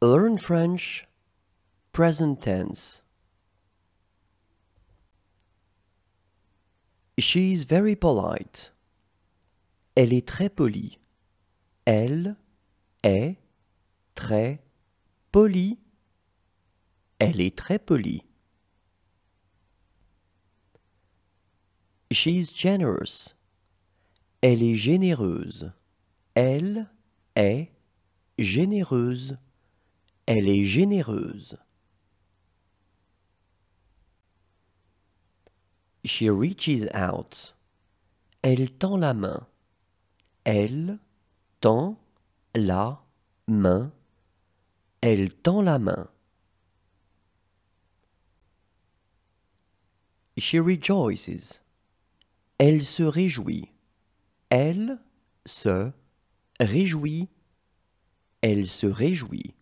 Learn French present tense She is very polite. Elle est très polie. Elle est très polie. Elle est très polie. is generous. Elle est généreuse. Elle est généreuse. Elle est généreuse. She reaches out. Elle tend la main. Elle tend la main. Elle tend la main. She rejoices. Elle se réjouit. Elle se réjouit. Elle se réjouit.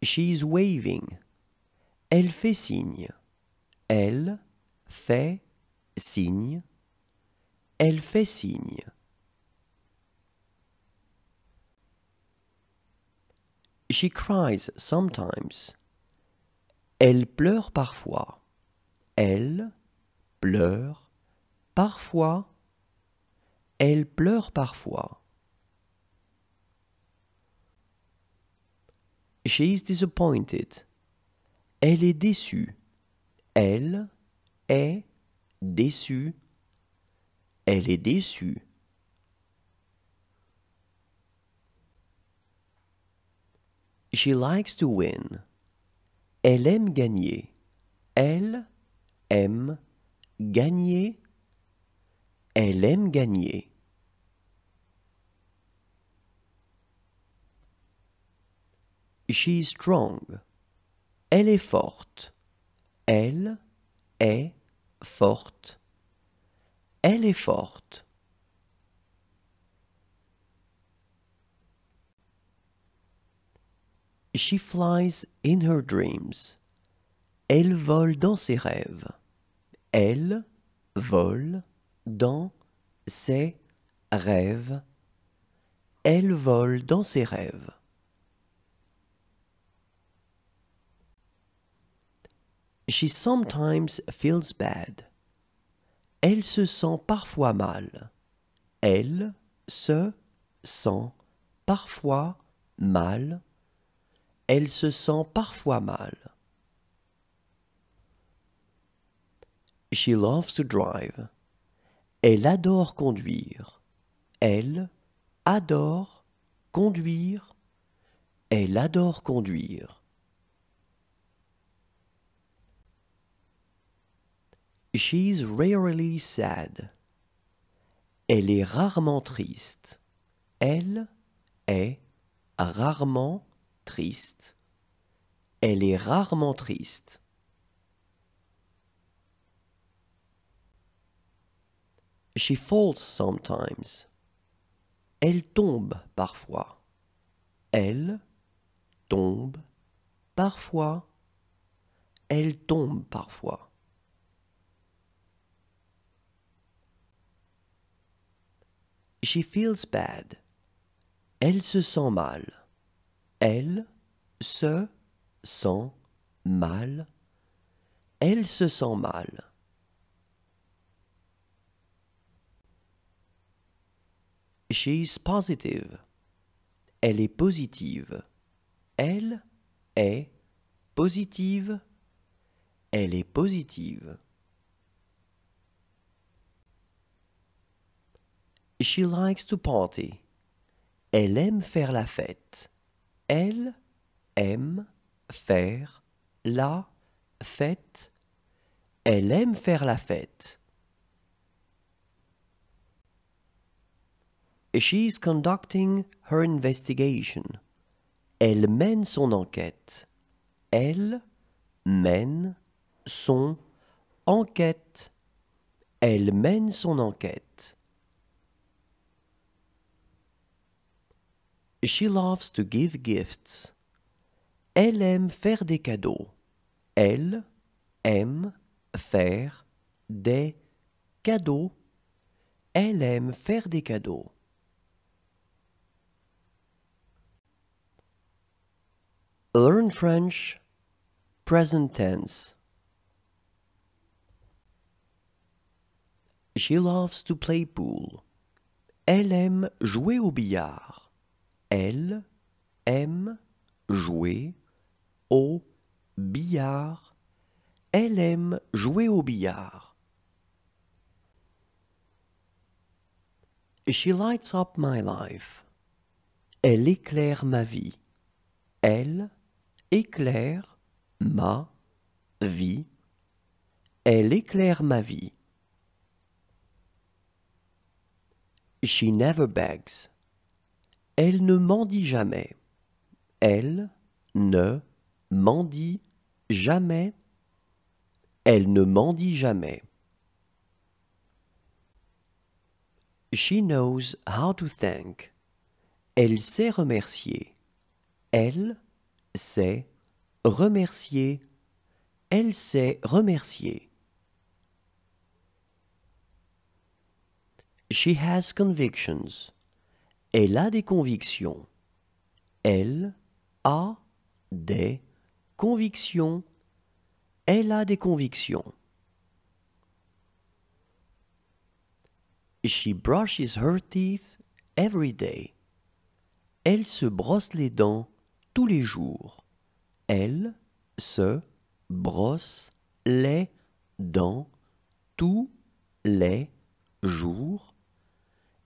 is waving. Elle fait signe. Elle fait signe. Elle fait signe. She cries sometimes. Elle pleure parfois. Elle pleure parfois. Elle pleure parfois. She is disappointed. Elle est déçue. Elle est déçue. Elle est déçue. She likes to win. Elle aime gagner. Elle aime gagner. Elle aime gagner. She is strong. Elle est forte. Elle est forte. Elle est forte. She flies in her dreams. Elle vole dans ses rêves. Elle vole dans ses rêves. Elle vole dans ses rêves. She sometimes feels bad. Elle se sent parfois mal. Elle se sent parfois mal. Elle se sent parfois mal. She loves to drive. Elle adore conduire. Elle adore conduire. Elle adore conduire. She's rarely sad. Elle est rarement triste. Elle est rarement triste. Elle est rarement triste. She falls sometimes. Elle tombe parfois. Elle tombe parfois. Elle tombe parfois. She feels bad. Elle se sent mal. Elle se sent mal. Elle se sent mal. is positive. Elle est positive. Elle est positive. Elle est positive. She likes to party. Elle aime faire la fête. Elle aime faire la fête. Elle aime faire la fête. She's conducting her investigation. Elle mène son enquête. Elle mène son enquête. Elle mène son enquête. She loves to give gifts. Elle aime faire des cadeaux. Elle aime faire des cadeaux. Elle aime faire des cadeaux. Learn French present tense. She loves to play pool. Elle aime jouer au billard. Elle aime jouer au billard. Elle aime jouer au billard. She lights up my life. Elle éclaire ma vie. Elle éclaire ma vie. Elle éclaire ma vie. She never begs. Elle ne mendie jamais. Elle ne mendie jamais. Elle ne mendie jamais. She knows how to thank. Elle sait remercier. Elle sait remercier. Elle sait remercier. She has convictions. Elle a des convictions. Elle a des convictions. Elle a des convictions. She brushes her teeth every day. Elle se brosse les dents tous les jours. Elle se brosse les dents tous les jours.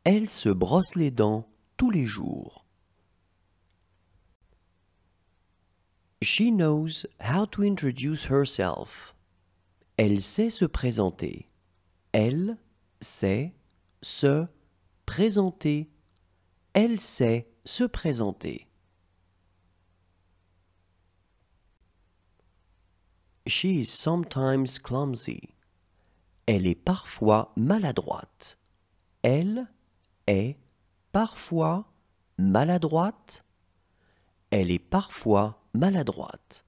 Elle se brosse les dents les jours. She knows how to introduce herself. Elle sait se présenter. Elle sait se présenter. Elle sait se présenter. She is sometimes clumsy. Elle est parfois maladroite. Elle est parfois maladroite. Elle est parfois maladroite.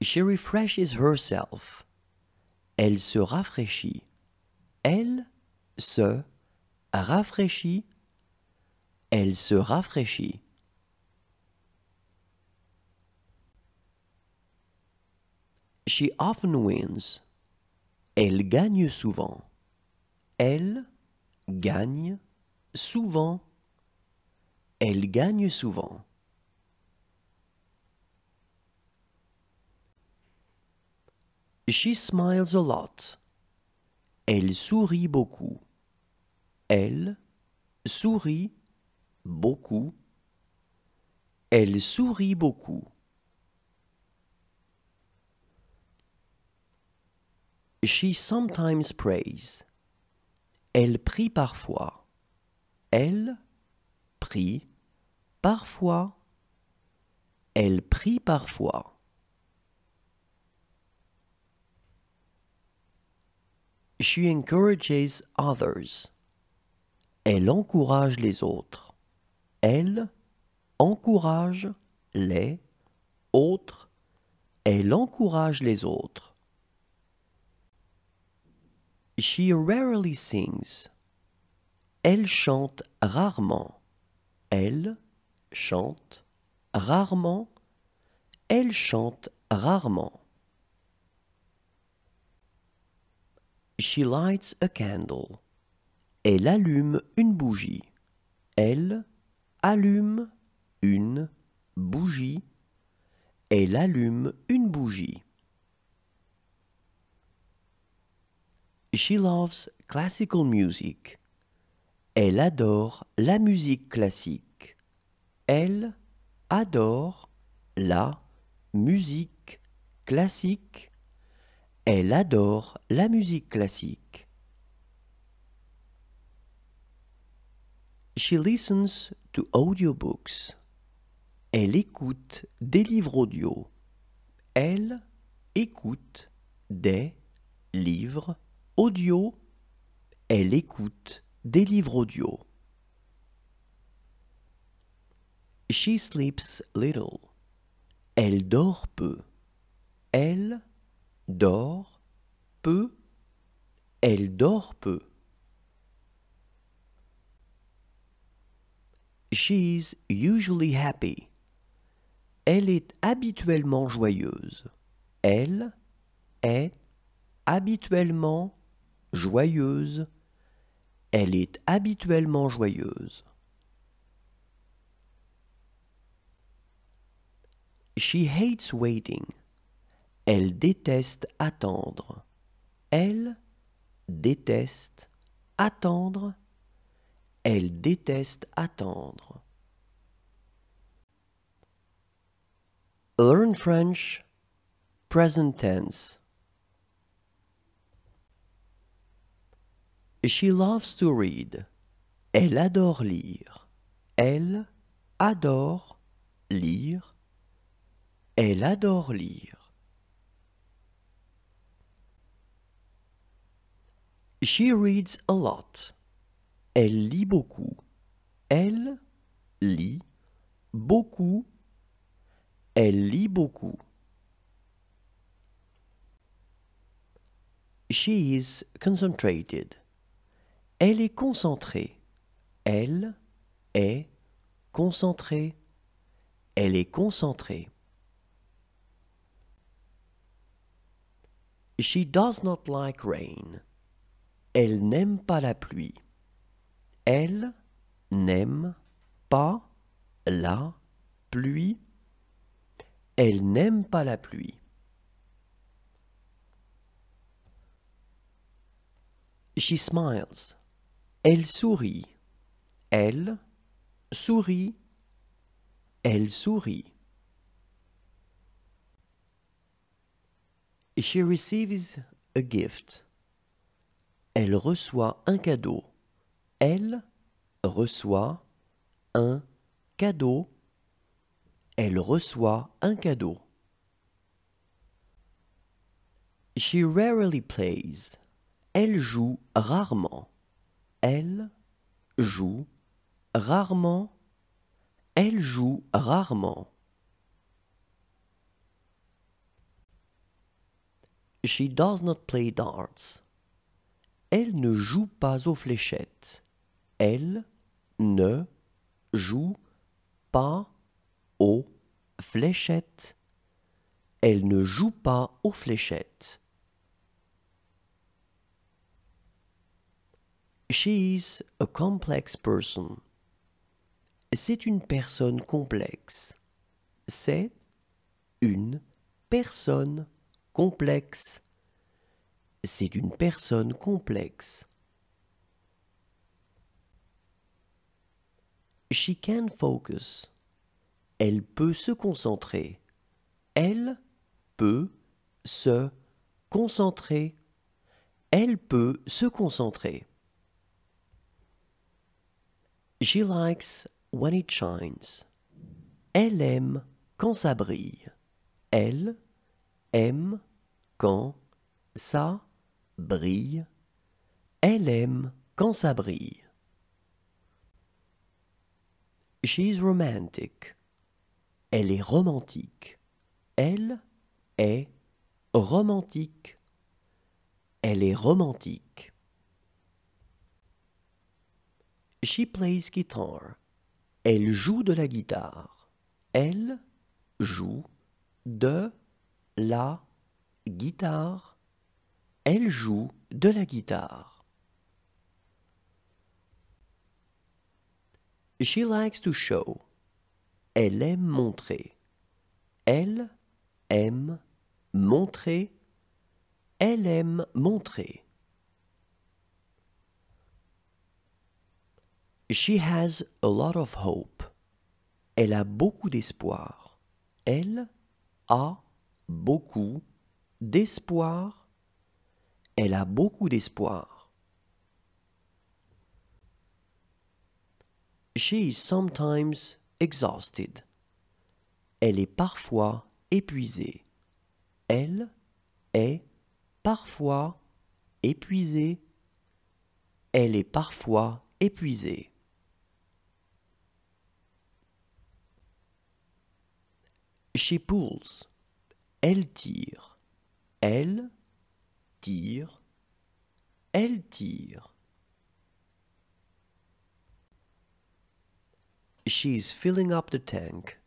She refreshes herself. Elle se rafraîchit. Elle se rafraîchit. Elle se rafraîchit. She often wins. Elle gagne souvent. Elle gagne souvent. Elle gagne souvent. She smiles a lot. Elle sourit beaucoup. Elle sourit beaucoup. Elle sourit beaucoup. She sometimes prays. Elle prie parfois. Elle prie parfois. Elle prie parfois. She encourages others. Elle encourage les autres. Elle encourage les autres. Elle encourage les autres. She rarely sings. Elle chante rarement. Elle chante rarement. Elle chante rarement. She lights a candle. Elle allume une bougie. Elle allume une bougie. Elle allume une bougie. She loves classical music. Elle adore la musique classique. Elle adore la musique classique. Elle adore la musique classique. She listens to audiobooks. Elle écoute des livres audio. Elle écoute des livres audio, elle écoute des livres audio. She sleeps little. Elle dort peu. Elle dort peu. Elle dort peu. is usually happy. Elle est habituellement joyeuse. Elle est habituellement joyeuse, elle est habituellement joyeuse. She hates waiting. Elle déteste attendre. Elle déteste attendre. Elle déteste attendre. Learn French, present tense. She loves to read. Elle adore lire. Elle adore lire. Elle adore lire. She reads a lot. Elle lit beaucoup. Elle lit beaucoup. Elle lit beaucoup. She is concentrated. Elle est concentrée. Elle est concentrée. Elle est concentrée. She does not like rain. Elle n'aime pas la pluie. Elle n'aime pas la pluie. Elle n'aime pas la pluie. She smiles. Elle sourit. Elle sourit. Elle sourit. She receives a gift. Elle reçoit un cadeau. Elle reçoit un cadeau. Elle reçoit un cadeau. She rarely plays. Elle joue rarement. Elle joue rarement. Elle joue rarement. She does not play darts. Elle ne joue pas aux fléchettes. Elle ne joue pas aux fléchettes. Elle ne joue pas aux fléchettes. She is a complex person. C'est une personne complexe. C'est une personne complexe. C'est une personne complexe. She can focus. Elle peut se concentrer. Elle peut se concentrer. Elle peut se concentrer. She likes when it shines. Elle aime quand ça brille. Elle aime quand ça brille. Elle aime quand ça brille. She's romantic. Elle est romantique. Elle est romantique. Elle est romantique. She plays guitar. Elle joue de la guitare. Elle joue de la guitare. Elle joue de la guitare. She likes to show. Elle aime montrer. Elle aime montrer. Elle aime montrer. She has a lot of hope. Elle a beaucoup d'espoir. Elle a beaucoup d'espoir. Elle a beaucoup d'espoir. She is sometimes exhausted. Elle est parfois épuisée. Elle est parfois épuisée. Elle est parfois épuisée. She pulls. Elle tire. Elle tire. Elle tire. She's filling up the tank.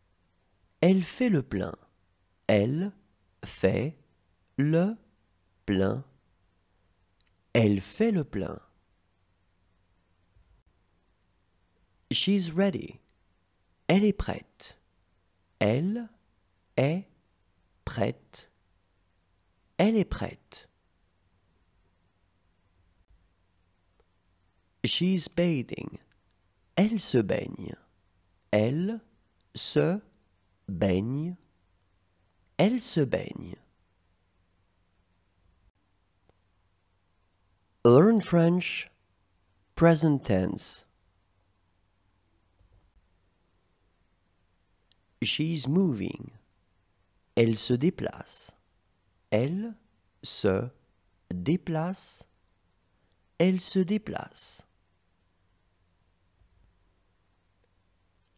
Elle fait le plein. Elle fait le plein. Elle fait le plein. She's ready. Elle est prête. Elle est prête. Elle est prête. She's bathing. Elle se baigne. Elle se baigne. Elle se baigne. Learn French present tense. She's moving. Elle se déplace. Elle se déplace. Elle se déplace.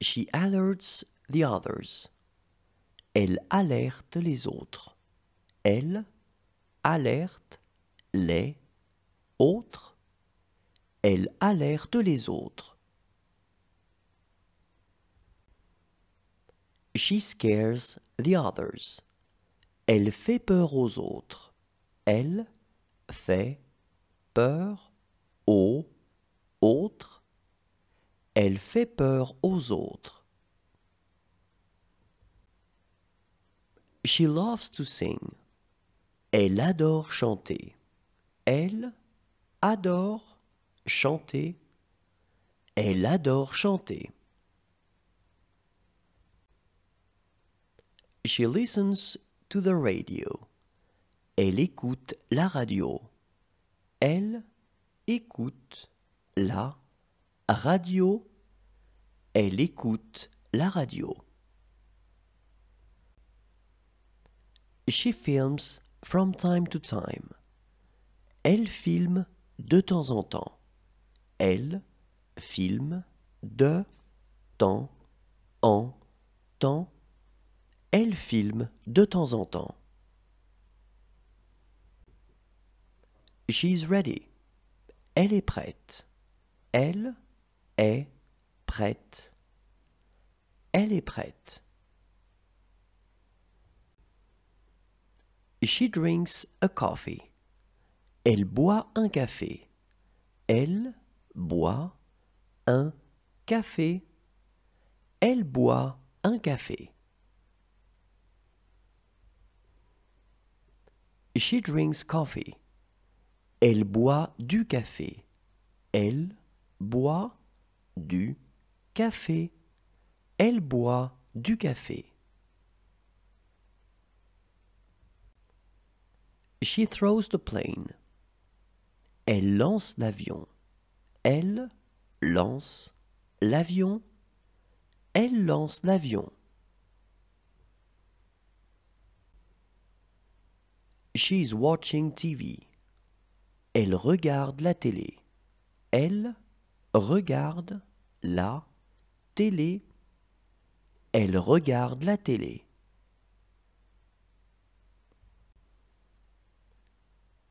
She alerts the others. Elle alerte les autres. Elle alerte les autres. Elle alerte les autres. She scares the others. Elle fait peur aux autres. Elle fait peur aux autres. Elle fait peur aux autres. She loves to sing. Elle adore chanter. Elle adore chanter. Elle adore chanter. She listens to the radio. Elle écoute la radio. Elle écoute la radio. Elle écoute la radio. She films from time to time. Elle filme de temps en temps. Elle filme de temps en temps. Elle filme de temps en temps. She's ready. Elle est prête. Elle est prête. Elle est prête. She drinks a coffee. Elle boit un café. Elle boit un café. Elle boit un café. She drinks coffee. Elle boit du café. Elle boit du café. Elle boit du café. She throws the plane. Elle lance l'avion. Elle lance l'avion. Elle lance l'avion. is watching TV. Elle regarde la télé. Elle regarde la télé. Elle regarde la télé.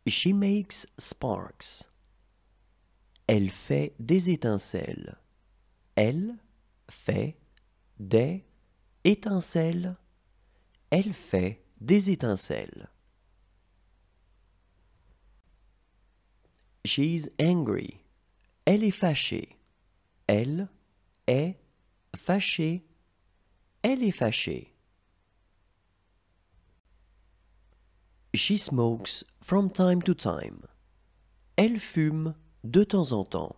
She makes sparks. Elle fait des étincelles. Elle fait des étincelles. Elle fait des étincelles. is angry. Elle est fâchée. Elle est fâchée. Elle est fâchée. She smokes from time to time. Elle fume de temps en temps.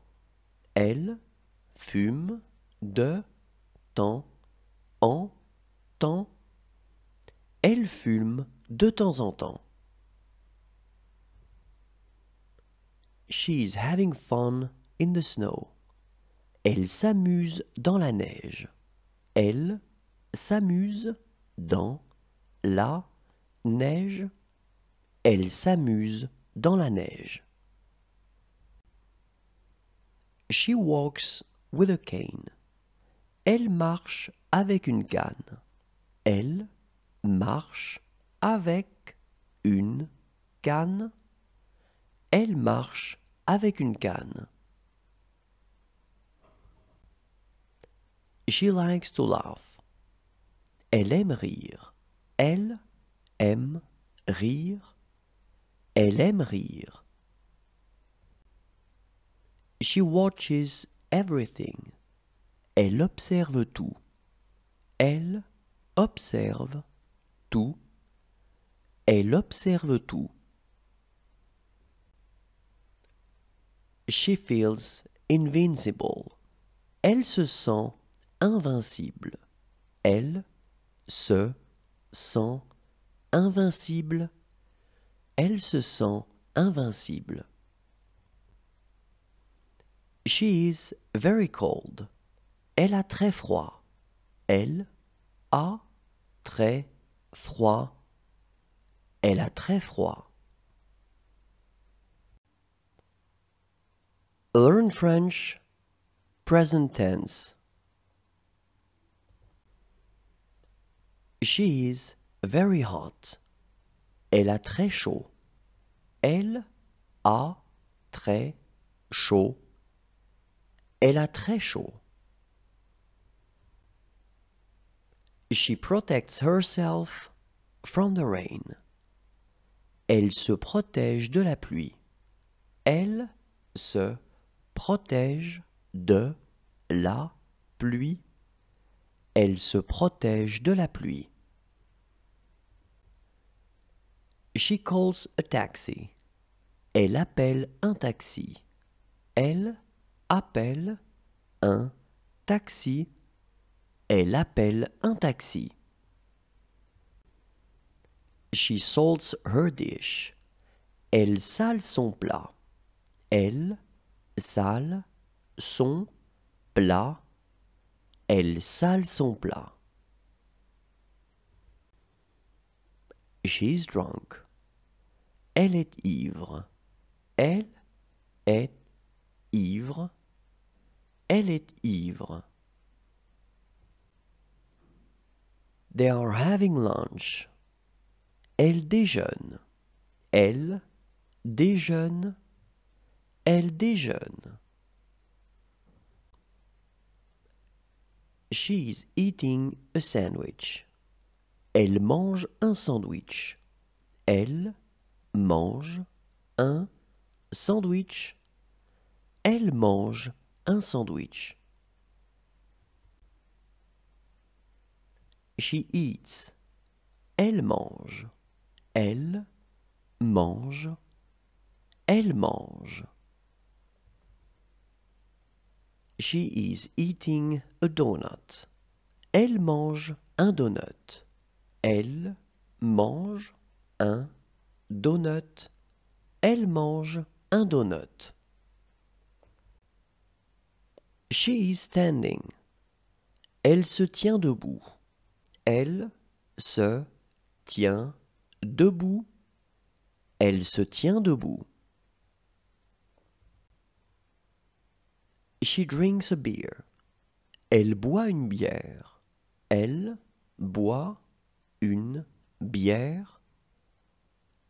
Elle fume de temps en temps. Elle fume de temps en temps. She's having fun in the snow. Elle s'amuse dans la neige. Elle s'amuse dans la neige. Elle s'amuse dans la neige. She walks with a cane. Elle marche avec une canne. Elle marche avec une canne. Elle marche avec une canne. She likes to laugh. Elle aime rire. Elle aime rire. Elle aime rire. She watches everything. Elle observe tout. Elle observe tout. Elle observe tout. She feels invincible. Elle se sent invincible. Elle se sent invincible. Elle se sent invincible. She is very cold. Elle a très froid. Elle a très froid. Elle a très froid. Learn French present tense. She is very hot. Elle a très chaud. Elle a très chaud. Elle a très chaud. She protects herself from the rain. Elle se protège de la pluie. Elle se protège de la pluie. Elle se protège de la pluie. She calls a taxi. Elle appelle un taxi. Elle appelle un taxi. Elle appelle un taxi. She salts her dish. Elle sale son plat. Elle sale son plat. Elle sale son plat. She's drunk. Elle est ivre. Elle est ivre. Elle est ivre. They are having lunch. Elle déjeune. Elle déjeune. Elle déjeune. is eating a sandwich. Elle mange un sandwich. Elle mange un sandwich. Elle mange un sandwich. She eats. Elle mange. Elle mange. Elle mange. She is eating a donut. Elle mange un donut. Elle mange un donut. Elle mange un donut. She is standing. Elle se tient debout. Elle se tient debout. Elle se tient debout. She drinks a beer. Elle boit une bière. Elle boit une bière.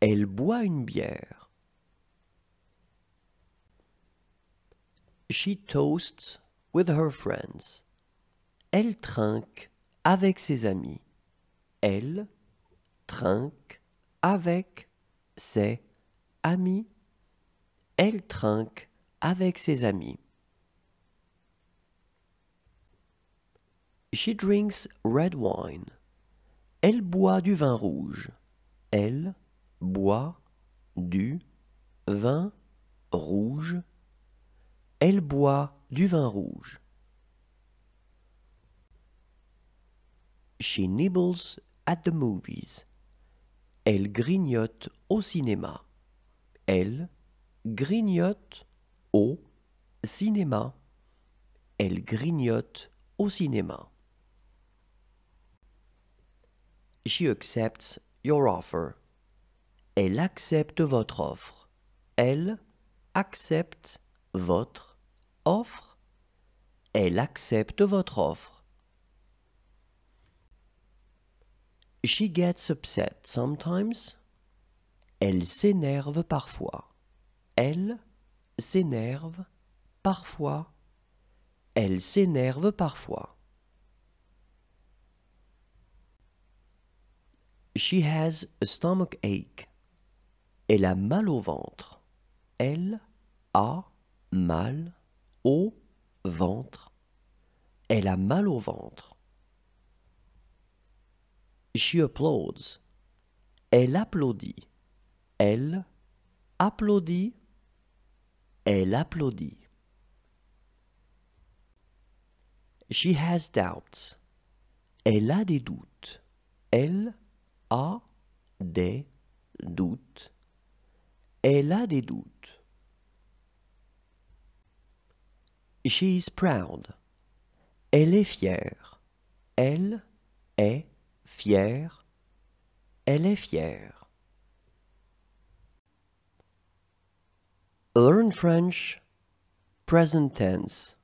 Elle boit une bière. She toasts with her friends. Elle trinque avec ses amis. Elle trinque avec ses amis. Elle trinque avec ses amis. She drinks red wine. Elle boit du vin rouge. Elle boit du vin rouge. Elle boit du vin rouge. She nibbles at the movies. Elle grignote au cinéma. Elle grignote au cinéma. Elle grignote au cinéma. She accepts your offer. Elle accepte votre offre. Elle accepte votre offre. Elle accepte votre offre. She gets upset sometimes. Elle s'énerve parfois. Elle s'énerve parfois. Elle s'énerve parfois. She has a stomach ache. Elle a mal au ventre. Elle a mal au ventre. Elle a mal au ventre. She applauds. Elle applaudit. Elle applaudit. Elle applaudit. She has doubts. Elle a des doutes. Elle a des doutes. Elle a des doutes. She is proud. Elle est fière. Elle est fière. Elle est fière. Learn French present tense.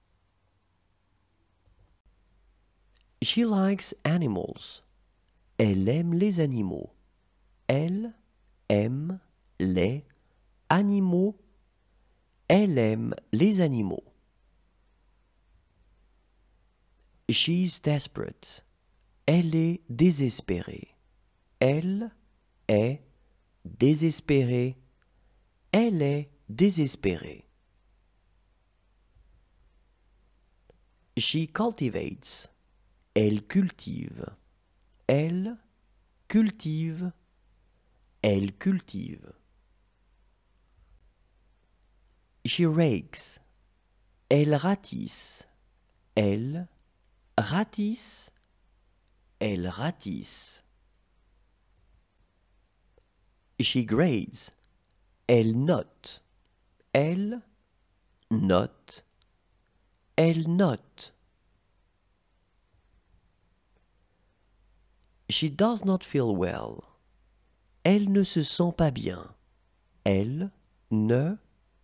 She likes animals. Elle aime les animaux. Elle aime les animaux. Elle aime les animaux. She's desperate. Elle est désespérée. Elle est désespérée. Elle est désespérée. She cultivates. Elle cultive. Elle cultive. Elle cultive. She rakes. Elle ratisse. Elle ratisse. Elle ratisse. She grades. Elle note. Elle note. Elle note. She does not feel well. Elle ne se sent pas bien. Elle ne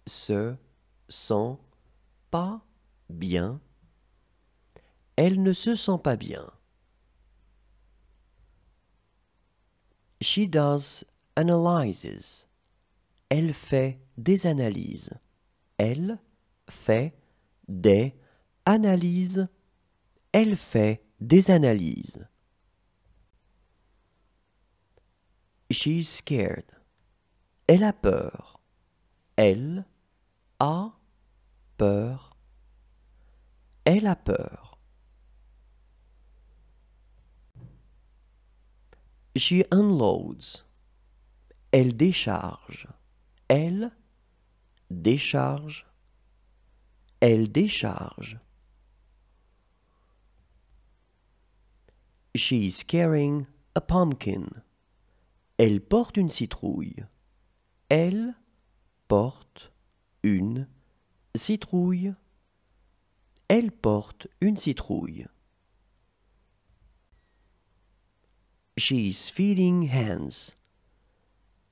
se sent pas bien. Elle ne se sent pas bien. She does analyses. Elle fait des analyses. Elle fait des analyses. Elle fait des analyses. is scared. Elle a peur. Elle a peur. Elle a peur. She unloads. Elle décharge. Elle décharge. Elle décharge. is carrying a pumpkin. Elle porte une citrouille. Elle porte une citrouille. Elle porte une citrouille. She's feeding hands.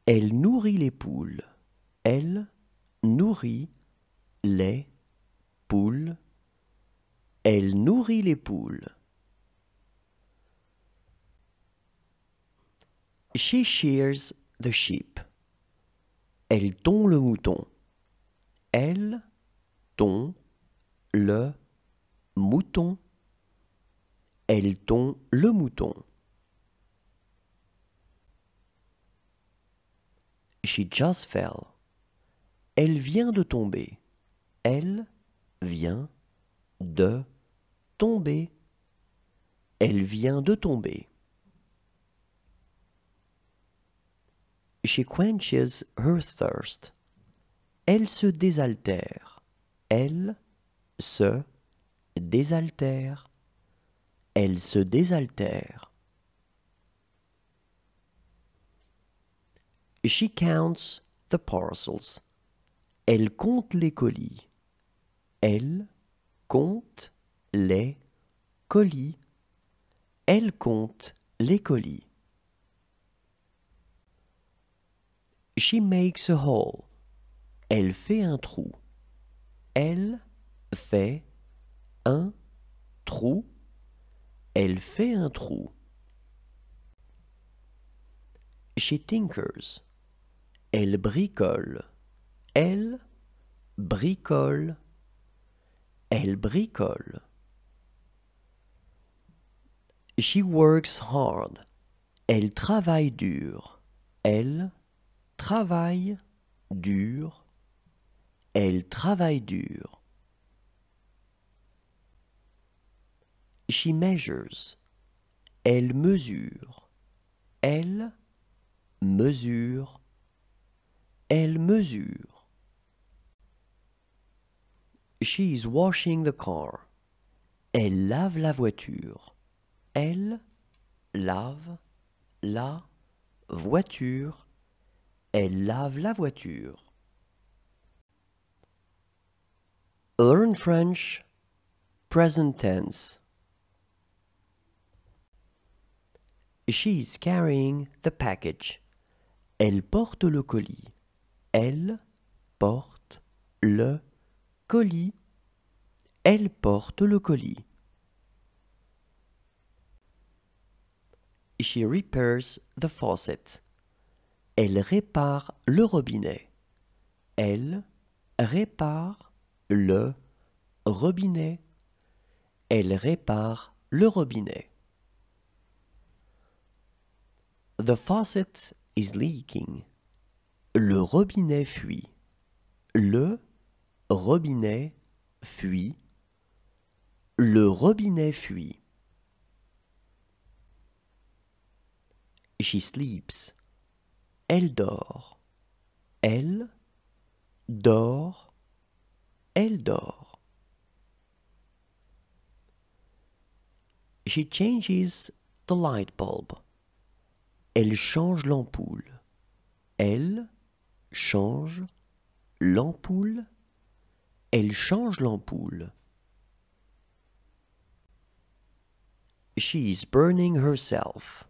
Elle nourrit les poules. Elle nourrit les poules. Elle nourrit les poules. She shears the sheep. Elle tond le mouton. Elle tond le mouton. Elle tond le mouton. She just fell. Elle vient de tomber. Elle vient de tomber. Elle vient de tomber. She quenches her thirst. Elle se désaltère. Elle se désaltère. Elle se désaltère. She counts the parcels. Elle compte les colis. Elle compte les colis. Elle compte les colis. She makes a hole. Elle fait un trou. Elle fait un trou. Elle fait un trou. She tinkers. Elle bricole. Elle bricole. Elle bricole. She works hard. Elle travaille dur. Elle travaille dur. Elle travaille dur. She measures. Elle mesure. Elle mesure. Elle mesure. She is washing the car. Elle lave la voiture. Elle lave la voiture. Elle lave la voiture. Learn French present tense. She is carrying the package. Elle porte le colis. Elle porte le colis. Elle porte le colis. She repairs the faucet. Elle répare le robinet. Elle répare le robinet. Elle répare le robinet. The faucet is leaking. Le robinet fuit. Le robinet fuit. Le robinet fuit. She sleeps elle dort. Elle dort. Elle dort. She changes the light bulb. Elle change l'ampoule. Elle change l'ampoule. Elle change l'ampoule. She is burning herself.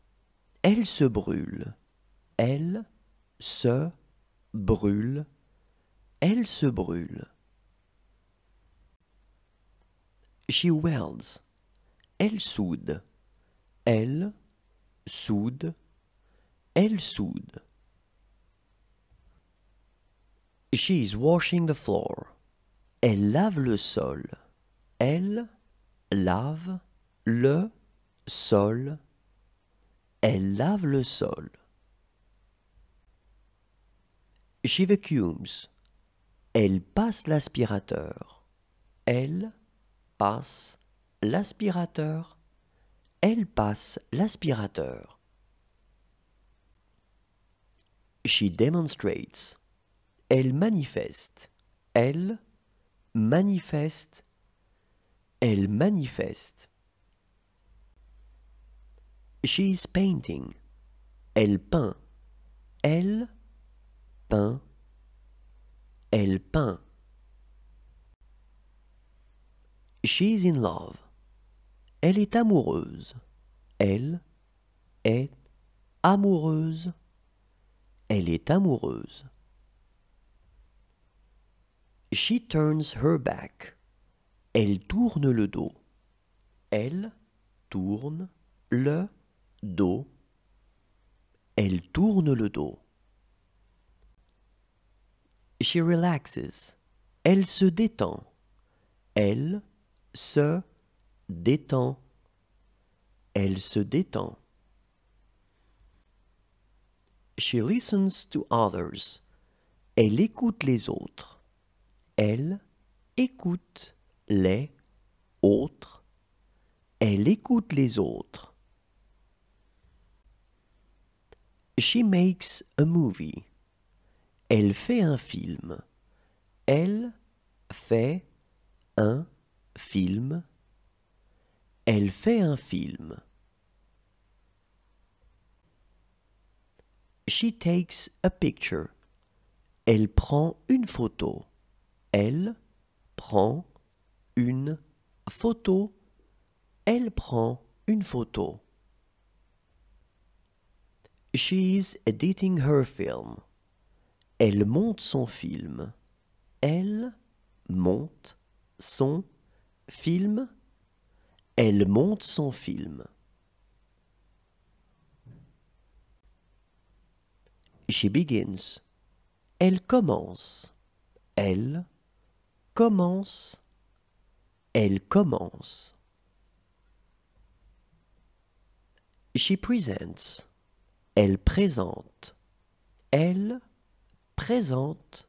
Elle se brûle elle se brûle, elle se brûle. She welds, elle soude, elle soude, elle soude. She is washing the floor. Elle lave le sol. Elle lave le sol. Elle lave le sol vacuums. Elle passe l'aspirateur. Elle passe l'aspirateur. Elle passe l'aspirateur. She demonstrates. Elle manifeste. Elle manifeste. Elle manifeste. She is painting. Elle peint. Elle peint, elle peint. She's in love. Elle est amoureuse. Elle est amoureuse. Elle est amoureuse. She turns her back. Elle tourne le dos. Elle tourne le dos. Elle tourne le dos. She relaxes. Elle se détend. Elle se détend. Elle se détend. She listens to others. Elle écoute les autres. Elle écoute les autres. Elle écoute les autres. She makes a movie. Elle fait un film. Elle fait un film. Elle fait un film. She takes a picture. Elle prend une photo. Elle prend une photo. Elle prend une photo. is editing her film. Elle monte son film. Elle monte son film. Elle monte son film. She begins. Elle commence. Elle commence. Elle commence. She presents. Elle présente. Elle présente,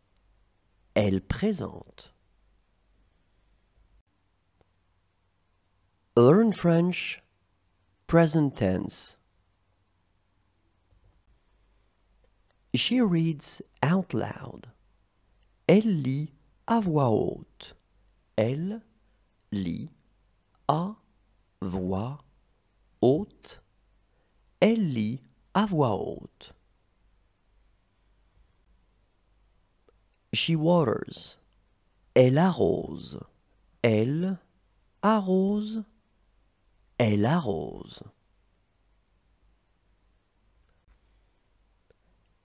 elle présente. Learn French present tense. She reads out loud. Elle lit à voix haute. Elle lit à voix haute. Elle lit à voix haute. She waters. Elle arrose. Elle arrose. Elle arrose.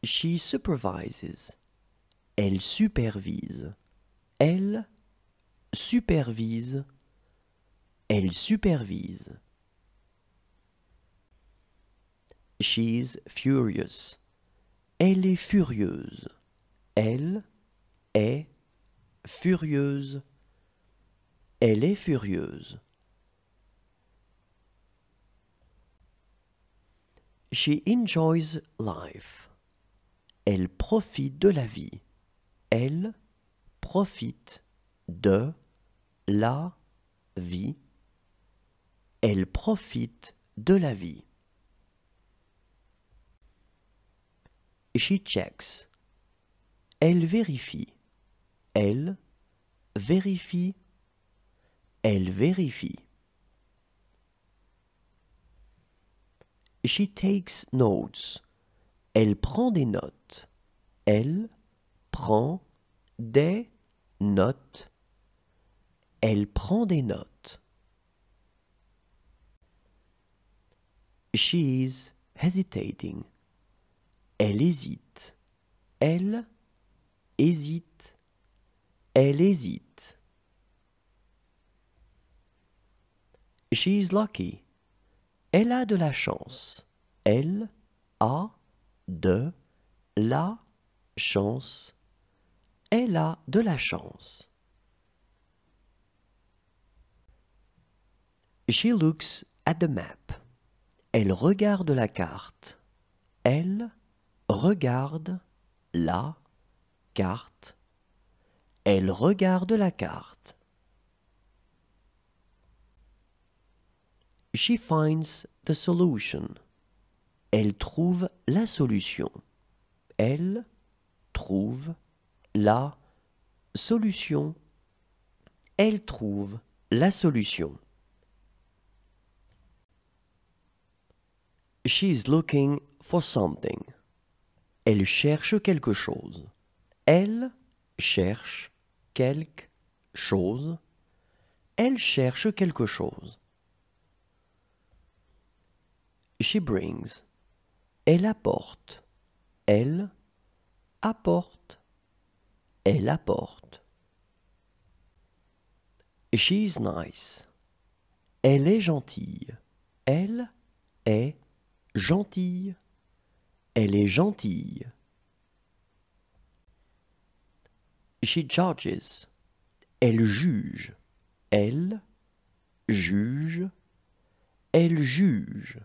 She supervises. Elle supervise. Elle supervise. Elle supervise. She's furious. Elle est furieuse. Elle est furieuse. Elle est furieuse. She enjoys life. Elle profite de la vie. Elle profite de la vie. Elle profite de la vie. She checks. Elle vérifie. Elle vérifie. Elle vérifie. She takes notes. Elle prend des notes. Elle prend des notes. Elle prend des notes. She is hesitating. Elle hésite. Elle hésite. Elle hésite. She's lucky. Elle a de la chance. Elle a de la chance. Elle a de la chance. She looks at the map. Elle regarde la carte. Elle regarde la carte. Elle regarde la carte. She finds the solution. Elle trouve la solution. Elle trouve la solution. Elle trouve la solution. She is looking for something. Elle cherche quelque chose. Elle cherche quelque chose. Elle cherche quelque chose. She brings. Elle apporte. Elle apporte. Elle apporte. She is nice. Elle est gentille. Elle est gentille. Elle est gentille. She judges. Elle juge. Elle juge. Elle juge.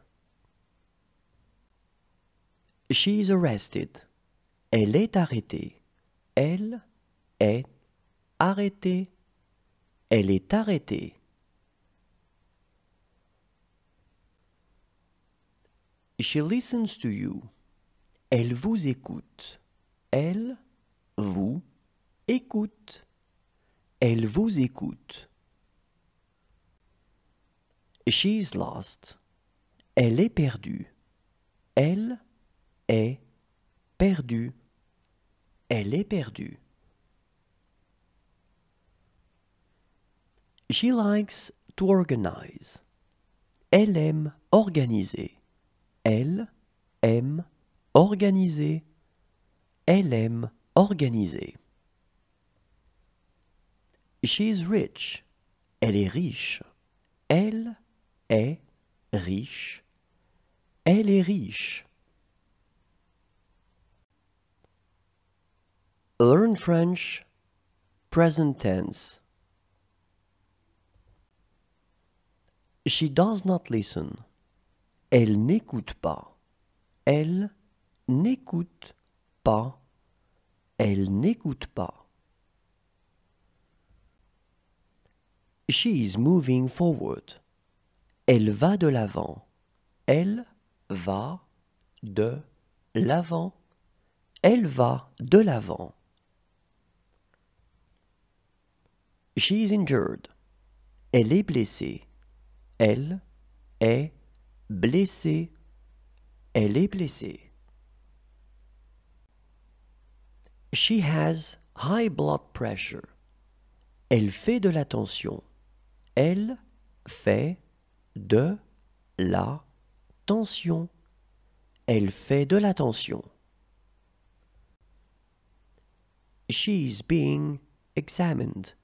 She is arrested. Elle est arrêtée. Elle est arrêtée. Elle est arrêtée. She listens to you. Elle vous écoute. Elle vous écoute. Elle vous écoute. She's lost. Elle est perdue. Elle est perdue. Elle est perdue. She likes to organize. Elle aime organiser. Elle aime organiser. Elle aime organiser. She is rich. Elle est riche. Elle est riche. Elle est riche. Learn French present tense. She does not listen. Elle n'écoute pas. Elle n'écoute pas. Elle n'écoute pas. She is moving forward. Elle va de l'avant. Elle va de l'avant. Elle va de l'avant. She is injured. Elle est blessée. Elle est blessée. Elle est blessée. She has high blood pressure. Elle fait de la tension. Elle fait de la tension. Elle fait de la tension. She's being examined.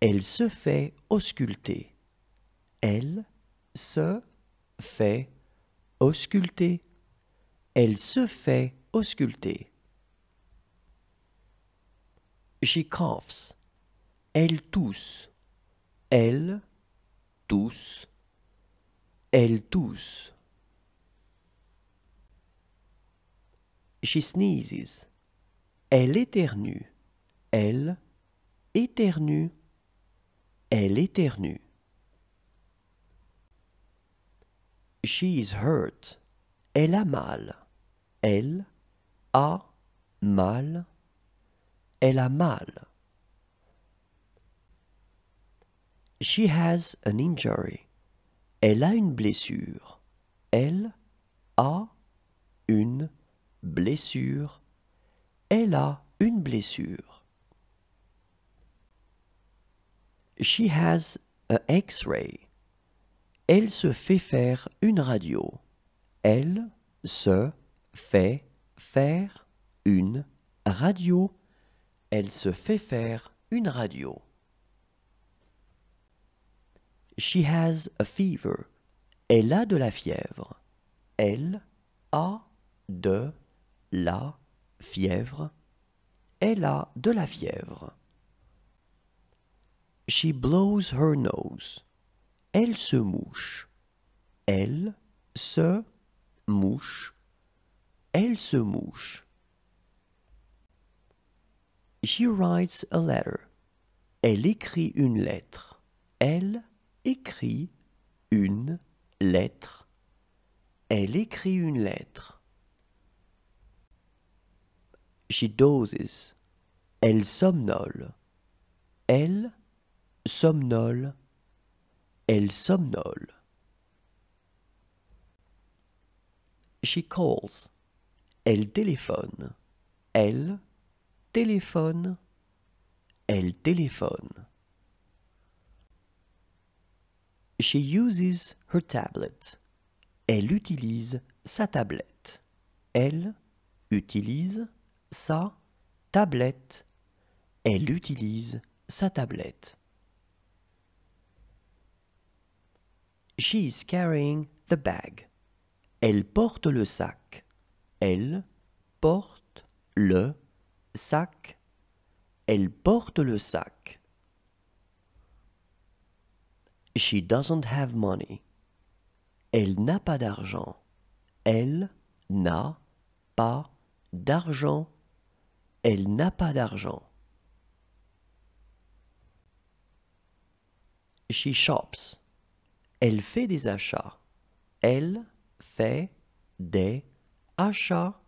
Elle se fait ausculter. Elle se fait ausculter. Elle se fait ausculter. She coughs. Elle tousse elle, tous, Elle tous. She sneezes. Elle éternue. Elle éternue. Elle éternue. She is hurt. Elle a mal. Elle a mal. Elle a mal. She has an injury. Elle a une blessure. Elle a une blessure. Elle a une blessure. She has an X-ray. Elle se fait faire une radio. Elle se fait faire une radio. Elle se fait faire une radio. She has a fever. Elle a de la fièvre. Elle a de la fièvre. Elle a de la fièvre. She blows her nose. Elle se mouche. Elle se mouche. Elle se mouche. She writes a letter. Elle écrit une lettre. Elle écrit une lettre. Elle écrit une lettre. She dozes. Elle somnole. Elle somnole. Elle somnole. She calls. Elle téléphone. Elle téléphone. Elle téléphone. She uses her tablet. Elle utilise sa tablette. Elle utilise sa tablette. Elle utilise sa tablette. She is carrying the bag. Elle porte le sac. Elle porte le sac. Elle porte le sac. She doesn't have money. Elle n'a pas d'argent. Elle n'a pas d'argent. Elle n'a pas d'argent. She shops. Elle fait des achats. Elle fait des achats.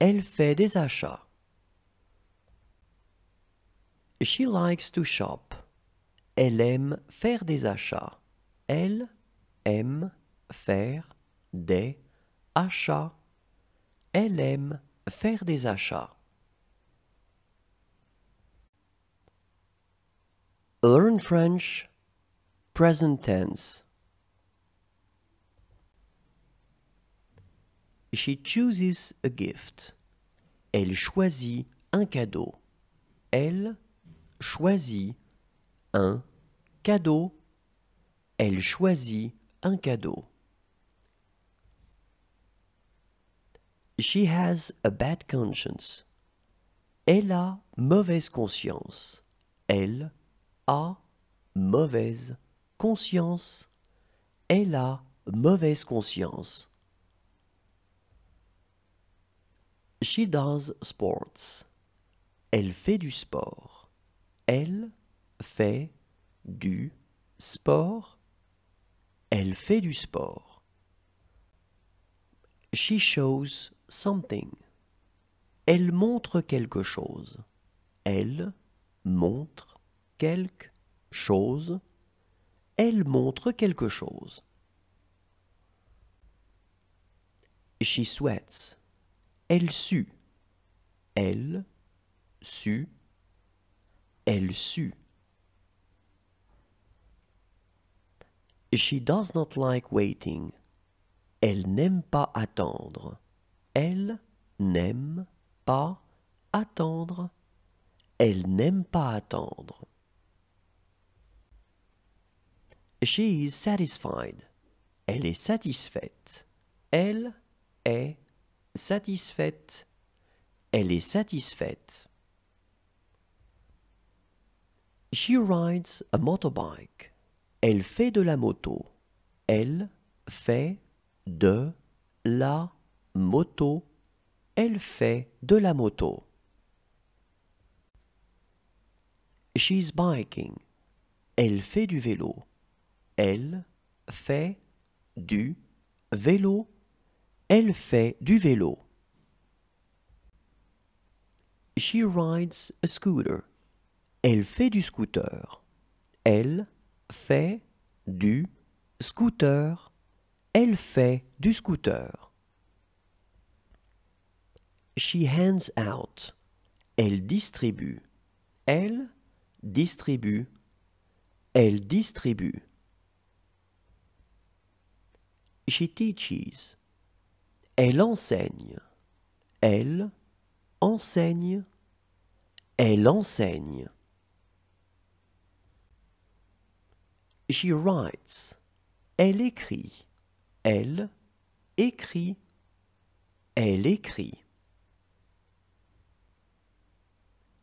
Elle fait des achats. She likes to shop. Elle aime faire des achats. Elle aime faire des achats. Elle aime faire des achats. Learn French present tense. She chooses a gift. Elle choisit un cadeau. Elle choisit un cadeau. Elle choisit un cadeau. She has a bad conscience. Elle a mauvaise conscience. Elle a mauvaise conscience. Elle a mauvaise conscience. She does sports. Elle fait du sport. Elle fait du sport. Elle fait du sport. She shows something. Elle montre quelque chose. Elle montre quelque chose. Elle montre quelque chose. She sweats. Elle sue. Elle sue. Elle sue. She does not like waiting. Elle n'aime pas attendre. Elle n'aime pas attendre. Elle n'aime pas attendre. She is satisfied. Elle est satisfaite. Elle est satisfaite. Elle est satisfaite. She rides a motorbike. Elle fait de la moto. Elle fait de la moto. Elle fait de la moto. She's biking. Elle fait du vélo. Elle fait du vélo. Elle fait du vélo. She rides a scooter. Elle fait du scooter. Elle fait du scooter. Elle fait du scooter. She hands out. Elle distribue. Elle distribue. Elle distribue. She teaches. Elle enseigne. Elle enseigne. Elle enseigne. She writes. Elle écrit. Elle écrit. Elle écrit.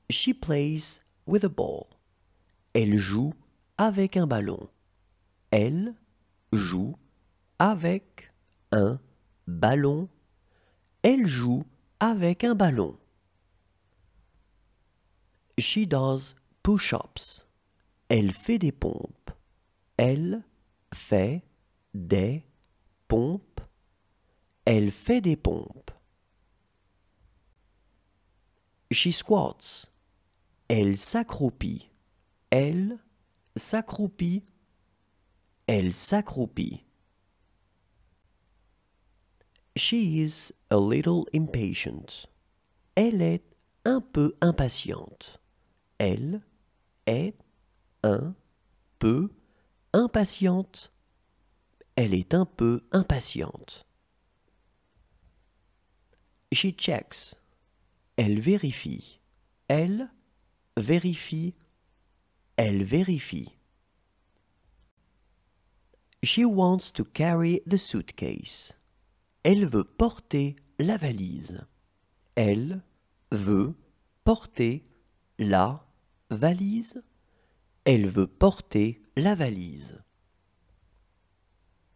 She plays with a ball. Elle joue avec un ballon. Elle joue avec un ballon. Elle joue avec un ballon. She does push-ups. Elle fait des pompes. Elle fait des pompes. Elle fait des pompes. She squats. Elle s'accroupit. Elle s'accroupit. Elle s'accroupit. She is a little impatient. Elle est un peu impatiente. Elle est un peu impatiente impatiente. Elle est un peu impatiente. She checks. Elle vérifie. Elle vérifie. Elle vérifie. She wants to carry the suitcase. Elle veut porter la valise. Elle veut porter la valise. Elle veut porter la valise.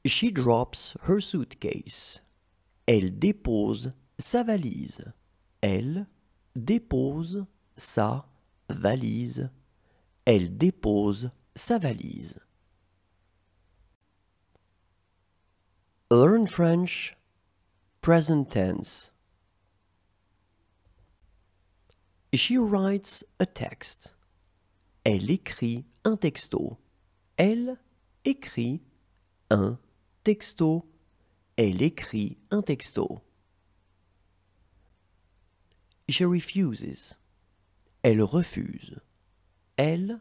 She drops her suitcase. Elle dépose sa valise. Elle dépose sa valise. Elle dépose sa valise. Learn French present tense. She writes a text. Elle écrit un texto elle écrit un texto. Elle écrit un texto. She refuses. Elle refuse. Elle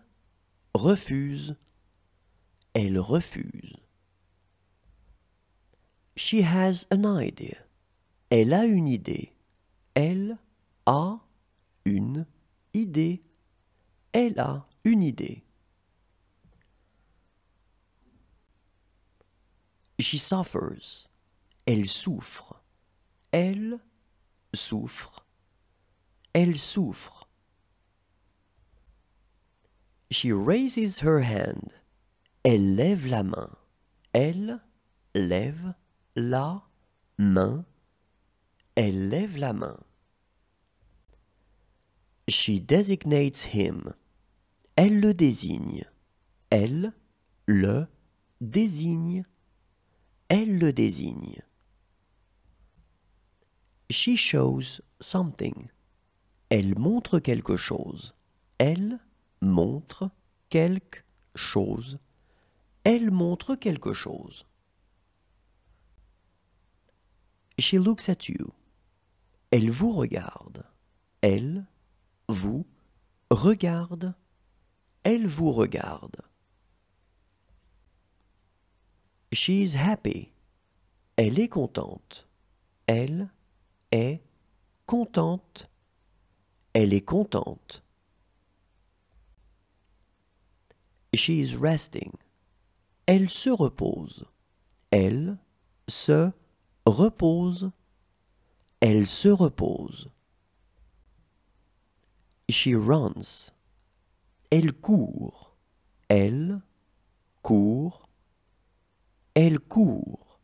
refuse. Elle refuse. She has an idea. Elle a une idée. Elle a une idée. Elle a une idée. She suffers. Elle souffre. Elle souffre. Elle souffre. She raises her hand. Elle lève la main. Elle lève la main. Elle lève la main. She designates him. Elle le désigne. Elle le désigne elle le désigne. She shows something. Elle montre quelque chose. Elle montre quelque chose. Elle montre quelque chose. She looks at you. Elle vous regarde. Elle vous regarde. Elle vous regarde is happy. Elle est contente. Elle est contente. Elle est contente. is resting. Elle se repose. Elle se repose. Elle se repose. She runs. Elle court. Elle court. Elle court.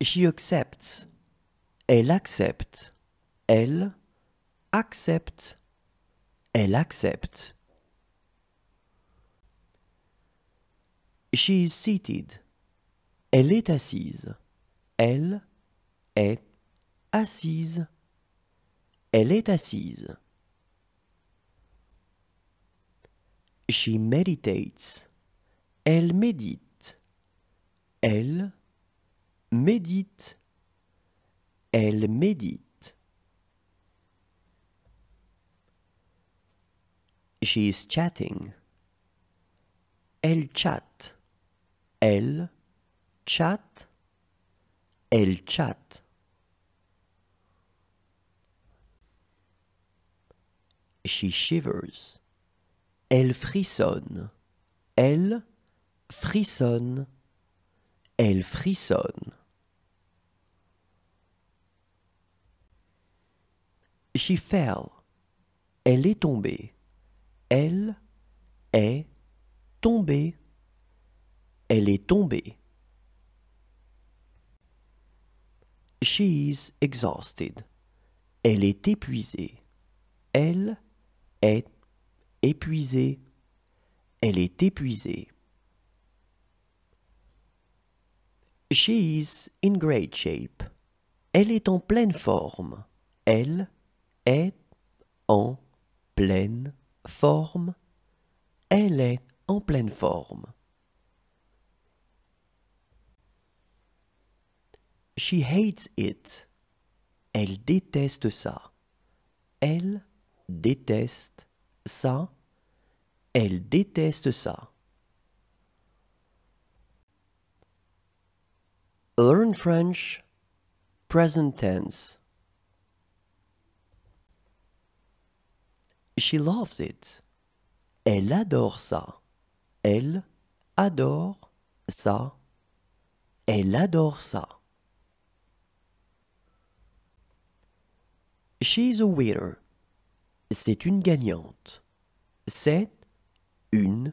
She accepts. Elle accepte. Elle accepte. Elle accepte. She is seated. Elle est assise. Elle est assise. Elle est assise. She meditates. Elle médite. Elle médite. Elle médite. She is chatting. Elle chatte. Elle Chat Elle chatte. She shivers. Elle frissonne. Elle frissonne. Elle frissonne. She fell. Elle est tombée. Elle est tombée. Elle est tombée. She is exhausted. Elle est épuisée. Elle est épuisée. Elle est épuisée. She is in great shape. Elle est en pleine forme. Elle est en pleine forme. Elle est en pleine forme. She hates it. Elle déteste ça. Elle déteste ça. Elle déteste ça. Learn French present tense. She loves it. Elle adore ça. Elle adore ça. Elle adore ça. She's a winner. C'est une gagnante. C'est une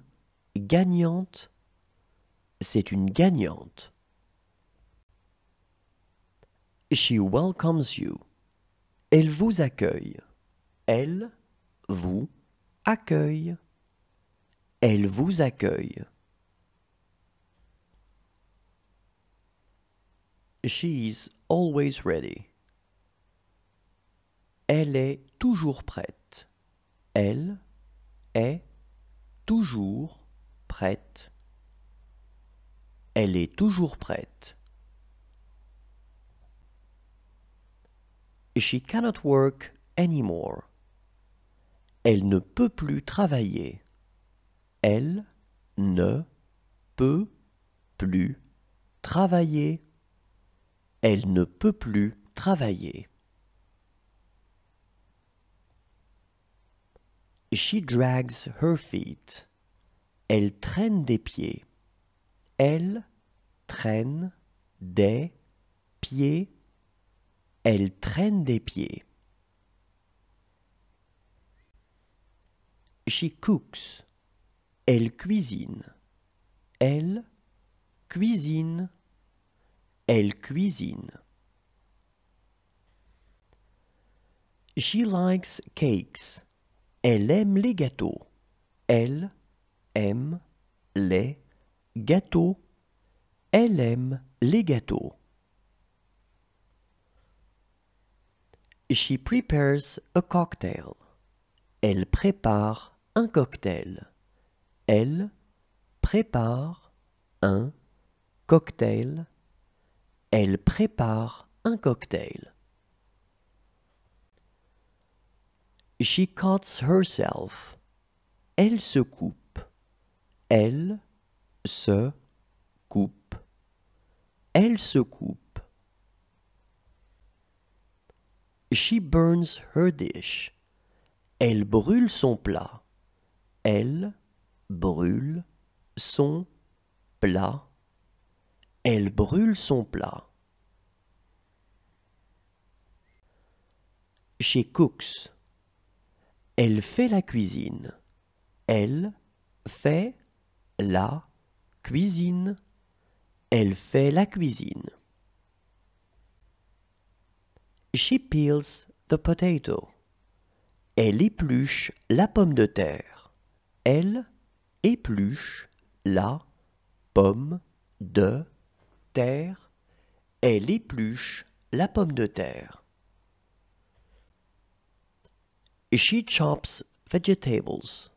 gagnante. C'est une gagnante. She welcomes you. Elle vous accueille. Elle vous accueille. Elle vous accueille. is always ready. Elle est toujours prête. Elle est toujours prête. Elle est toujours prête. She cannot work anymore. Elle ne peut plus travailler. Elle ne peut plus travailler. Elle ne peut plus travailler. She drags her feet. Elle traîne des pieds. Elle traîne des pieds. Elle traîne des pieds. She cooks. Elle cuisine. Elle cuisine. Elle cuisine. She likes cakes. Elle aime les gâteaux. Elle aime les gâteaux. Elle aime les gâteaux. She prepares a cocktail. Elle prépare un cocktail. Elle prépare un cocktail. Elle prépare un cocktail. She cuts herself. Elle se coupe. Elle se coupe. Elle se coupe. She burns her dish. Elle brûle son plat. Elle brûle son plat. Elle brûle son plat. She cooks. Elle fait la cuisine. Elle fait la cuisine. Elle fait la cuisine. She peels the potato. Elle épluche la pomme de terre. Elle épluche la pomme de terre. Elle épluche la pomme de terre. She chops vegetables.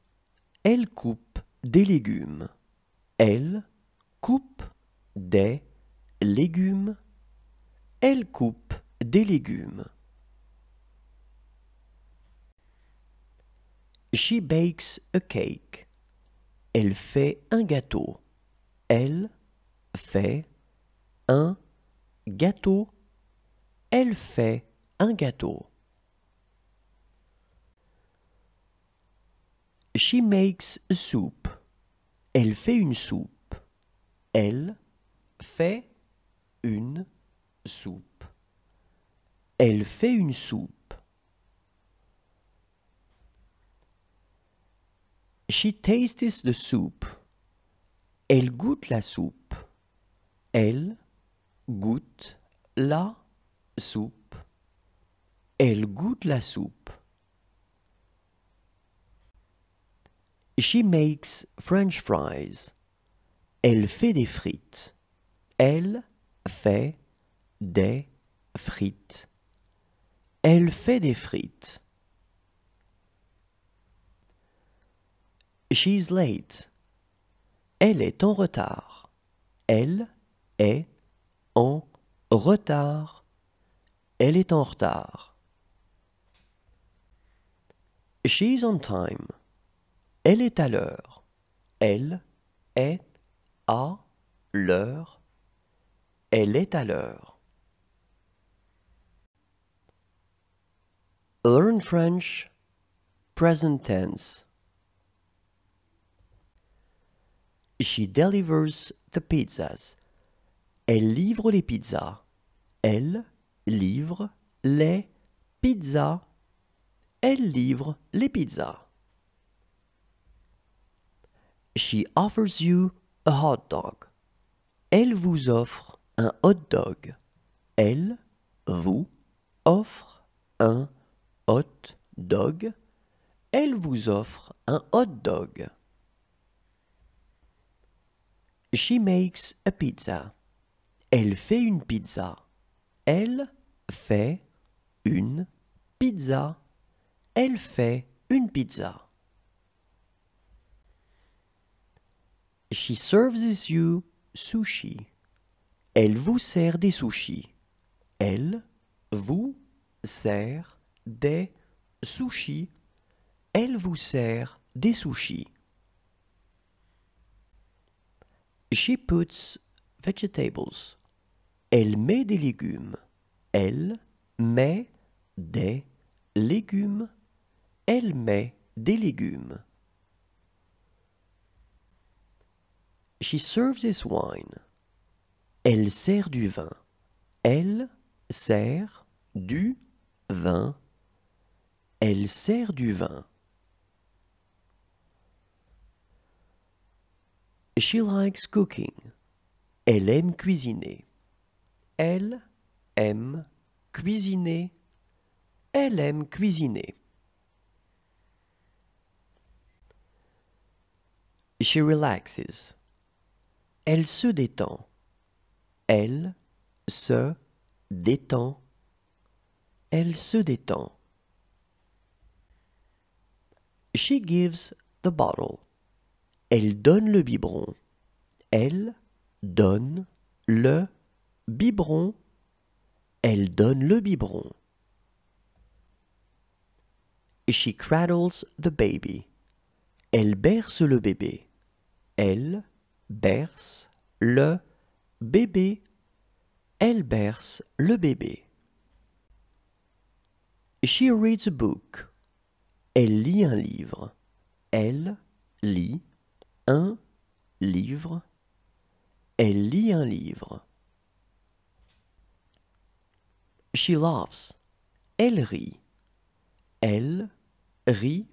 Elle coupe des légumes. Elle coupe des légumes. Elle coupe des légumes. She bakes a cake. Elle fait un gâteau. Elle fait un gâteau. Elle fait un gâteau. She makes a soup. Elle fait une soupe. Elle fait une soupe. Elle fait une soupe. She tastes the soup. Elle goûte la soupe. Elle goûte la soupe. Elle goûte la soupe. She makes French fries. Elle fait des frites. Elle fait des frites. Elle fait des frites. She's late. Elle est en retard. Elle est en retard. Elle est en retard. She's on time. Elle est à l'heure. Elle est à l'heure. Elle est à l'heure. Learn French present tense. She delivers the pizzas. Elle livre les pizzas. Elle livre les pizzas. Elle livre les pizzas. She offers you a hot dog. Elle vous offre un hot dog. Elle vous offre un hot dog, elle vous offre un hot dog. She makes a pizza. Elle fait une pizza. Elle fait une pizza. Elle fait une pizza. She serves you sushi. Elle vous sert des sushis. Elle vous sert des sushis. Elle vous sert des sushis. She puts vegetables. Elle met des légumes. Elle met des légumes. Elle met des légumes. She serves this wine. Elle sert du vin. Elle sert du vin. Elle sert du vin. She likes cooking. Elle aime cuisiner. Elle aime cuisiner. Elle aime cuisiner. She relaxes. Elle se détend. Elle se détend. Elle se détend. She gives the bottle. Elle donne le biberon. Elle donne le biberon. Elle donne le biberon. She cradles the baby. Elle berce le bébé. Elle berce le bébé. Elle berce le bébé. She reads a book. Elle lit un livre. Elle lit un livre. Elle lit un livre. She laughs. Elle rit. Elle rit.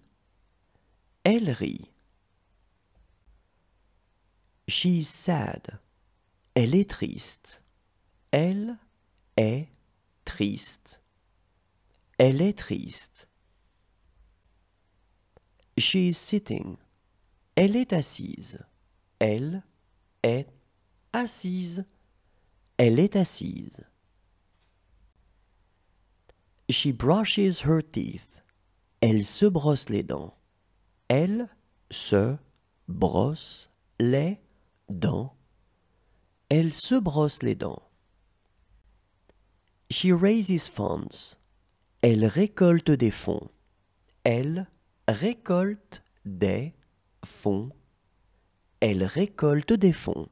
Elle rit. She's sad. Elle est triste. Elle est triste. Elle est triste. She is sitting. Elle est assise. Elle est assise. Elle est assise. She brushes her teeth. Elle se brosse les dents. Elle se brosse les dents. Elle se brosse les dents. She raises funds. Elle récolte des fonds. Elle récolte des fonds. Elle récolte des fonds.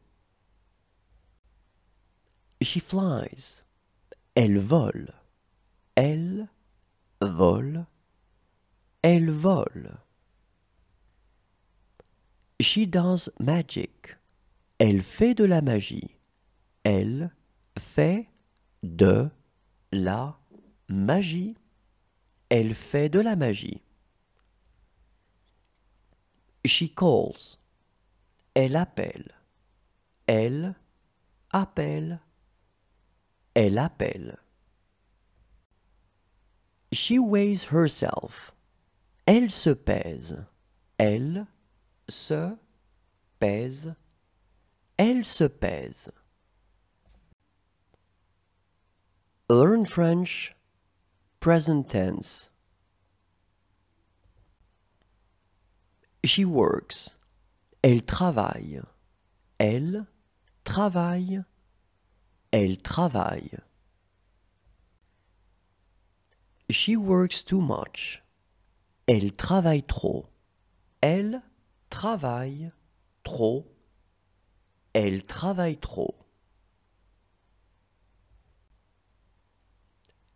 She flies. Elle vole. Elle vole. Elle vole. She does magic. Elle fait de la magie. Elle fait de la magie. Elle fait de la magie. She calls. Elle appelle. Elle appelle. Elle appelle. She weighs herself. Elle se pèse. Elle se pèse. Elle se pèse. Learn French. Present tense. She works. Elle travaille. Elle travaille. Elle travaille. She works too much. Elle travaille trop. Elle travaille trop. Elle travaille trop.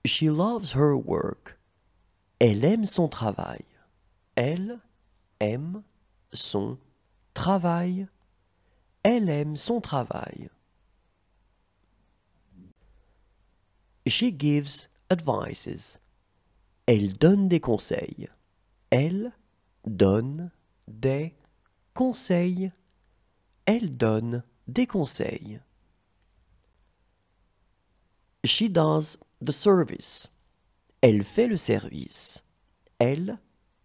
She loves her work. Elle aime son travail. Elle aime son travail. Elle aime son travail. She gives advices. Elle donne des conseils. Elle donne des conseils. Elle donne des conseils. She does the service. Elle fait le service. Elle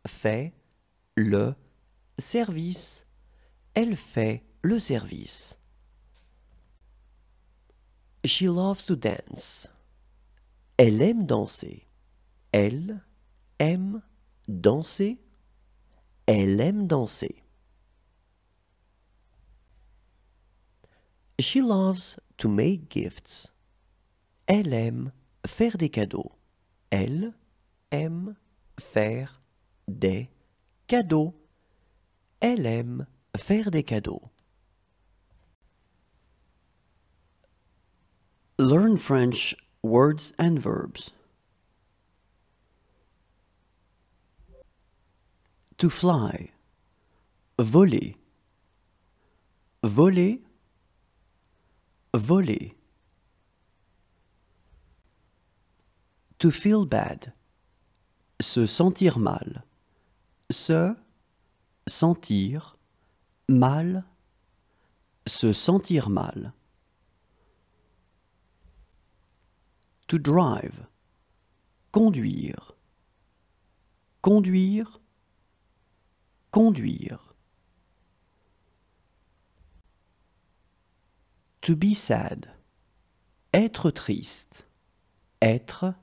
fait le service. Elle fait le service. She loves to dance. Elle aime danser. Elle aime danser. Elle aime danser. She loves to make gifts. Elle aime faire des cadeaux. Elle aime faire des Cadeau. Elle aime faire des cadeaux. Learn French words and verbs. To fly. Voler. Voler. Voler. To feel bad. Se sentir mal se sentir mal, se sentir mal. To drive, conduire, conduire, conduire. To be sad, être triste, être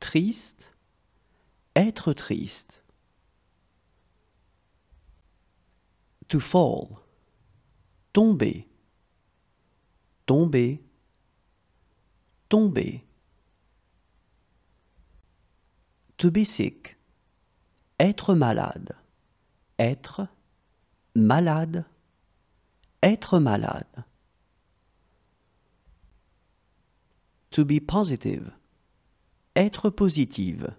triste, être triste. to fall, tomber, tomber, tomber. To be sick, être malade, être malade, être malade. To be positive, être positive,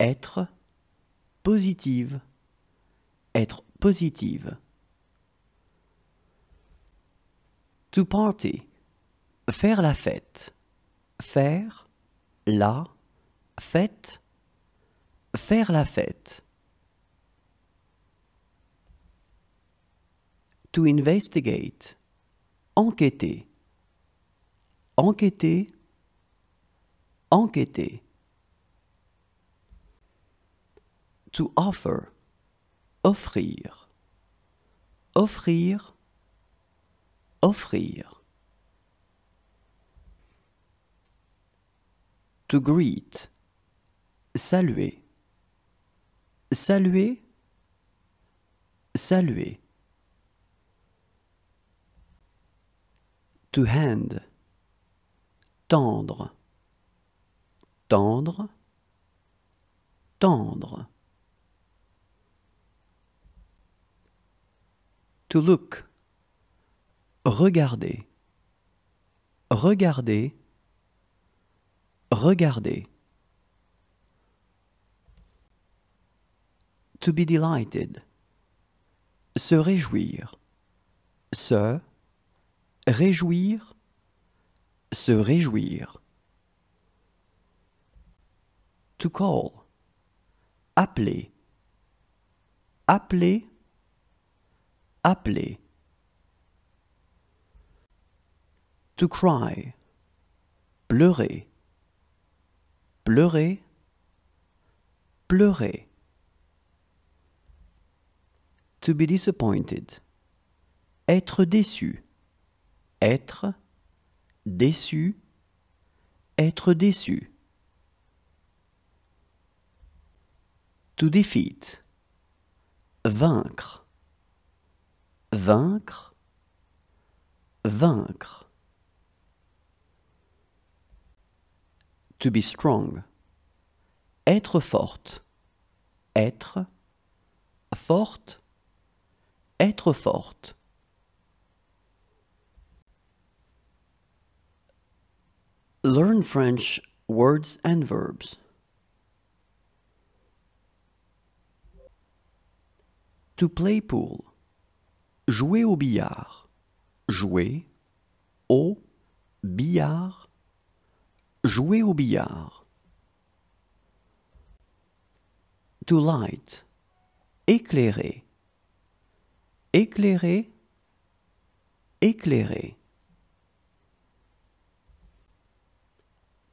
être positive, être positive. to party, faire la fête, faire la fête, faire la fête. To investigate, enquêter, enquêter, enquêter. To offer, offrir, offrir, offrir. To greet. Saluer. Saluer. Saluer. To hand. Tendre. Tendre. Tendre. To look Regardez. Regardez. Regardez. To be delighted. Se réjouir. Se réjouir. Se réjouir. To call. Appeler. Appeler. Appeler. to cry, pleurer, pleurer, pleurer. To be disappointed, être déçu, être déçu, être déçu. To defeat, vaincre, vaincre, vaincre. to be strong. Être forte. Être forte. Être forte. Learn French words and verbs. To play pool. Jouer au billard. Jouer au billard. Jouer au billard. To light. Éclairer. Éclairer. Éclairer.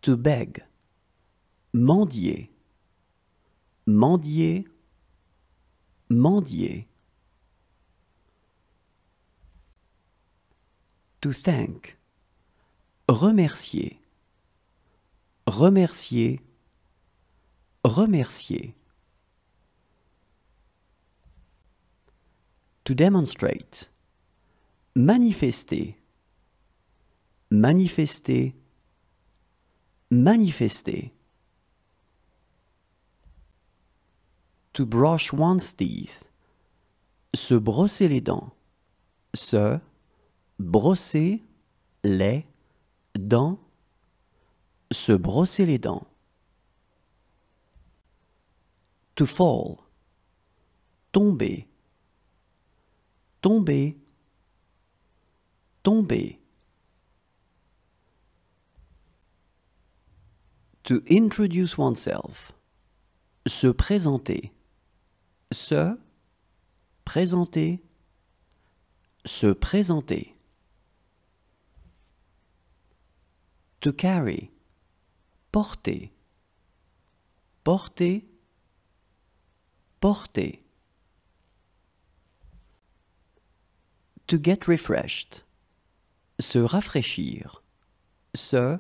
To beg. Mendier. Mendier. Mendier. To thank. Remercier remercier, remercier. To demonstrate, manifester, manifester, manifester. To brush one's teeth, se brosser les dents, se brosser les dents se brosser les dents. To fall, tomber, tomber, tomber. To introduce oneself, se présenter, se présenter, se présenter. To carry, porter, porter, porter. To get refreshed, se rafraîchir, se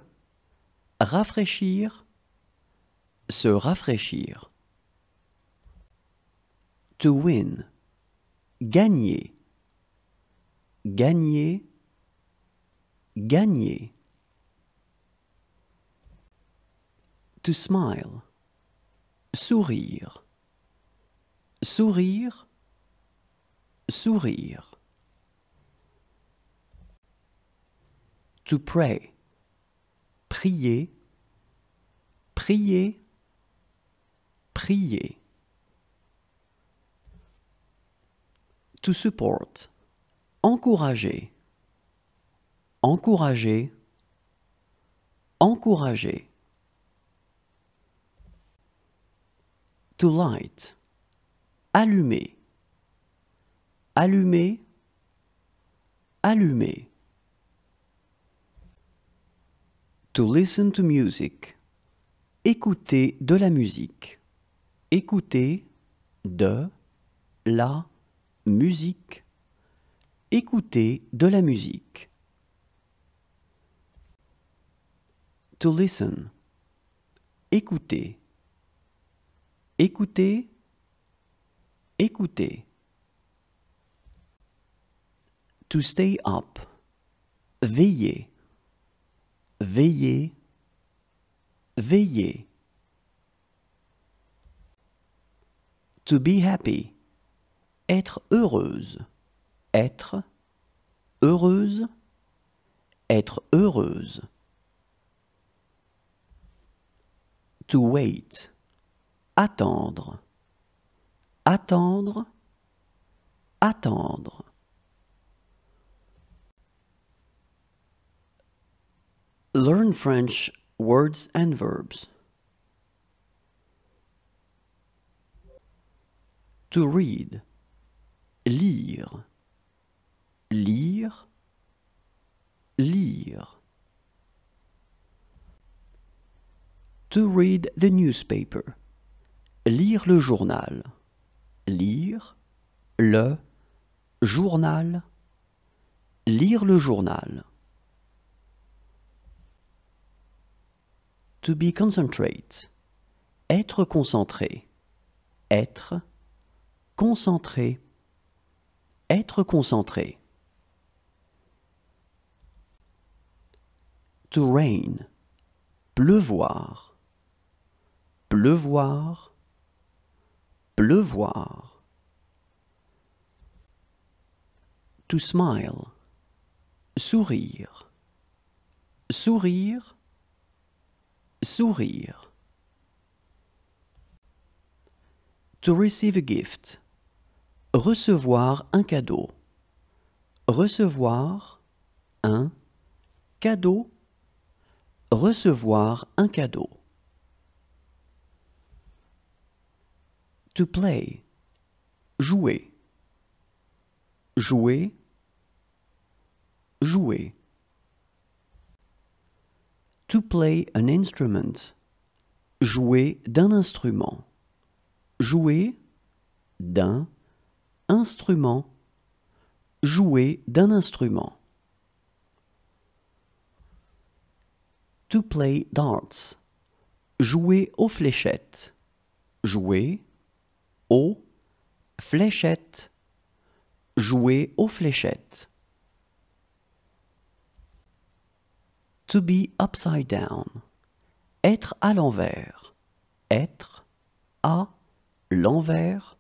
rafraîchir, se rafraîchir. To win, gagner, gagner, gagner. to smile. Sourire. Sourire. Sourire. To pray. Prier. Prier. Prier. To support. Encourager. Encourager. Encourager. to light. Allumer, allumer, allumer. To listen to music. Écouter de la musique. Écouter de la musique. Écouter de la musique. To listen. Écouter. Écoutez, écoutez. To stay up. Veiller, veiller, veiller. To be happy. Être heureuse. Être heureuse. Être heureuse. To wait attendre, attendre, attendre. Learn French words and verbs. To read, lire, lire, lire. To read the newspaper. Lire le journal. Lire le journal. Lire le journal. To be concentrate. Être concentré. Être concentré. Être concentré. To rain. Pleuvoir. Pleuvoir pleuvoir. To smile. Sourire. Sourire. Sourire. To receive a gift. Recevoir un cadeau. Recevoir un cadeau. Recevoir un cadeau. To play. Jouer. Jouer. Jouer. To play an instrument. Jouer d'un instrument. Jouer d'un instrument. Jouer d'un instrument. To play darts. Jouer aux fléchettes. Jouer aux fléchettes. Jouer aux fléchettes. To be upside down. Être à l'envers. Être à l'envers.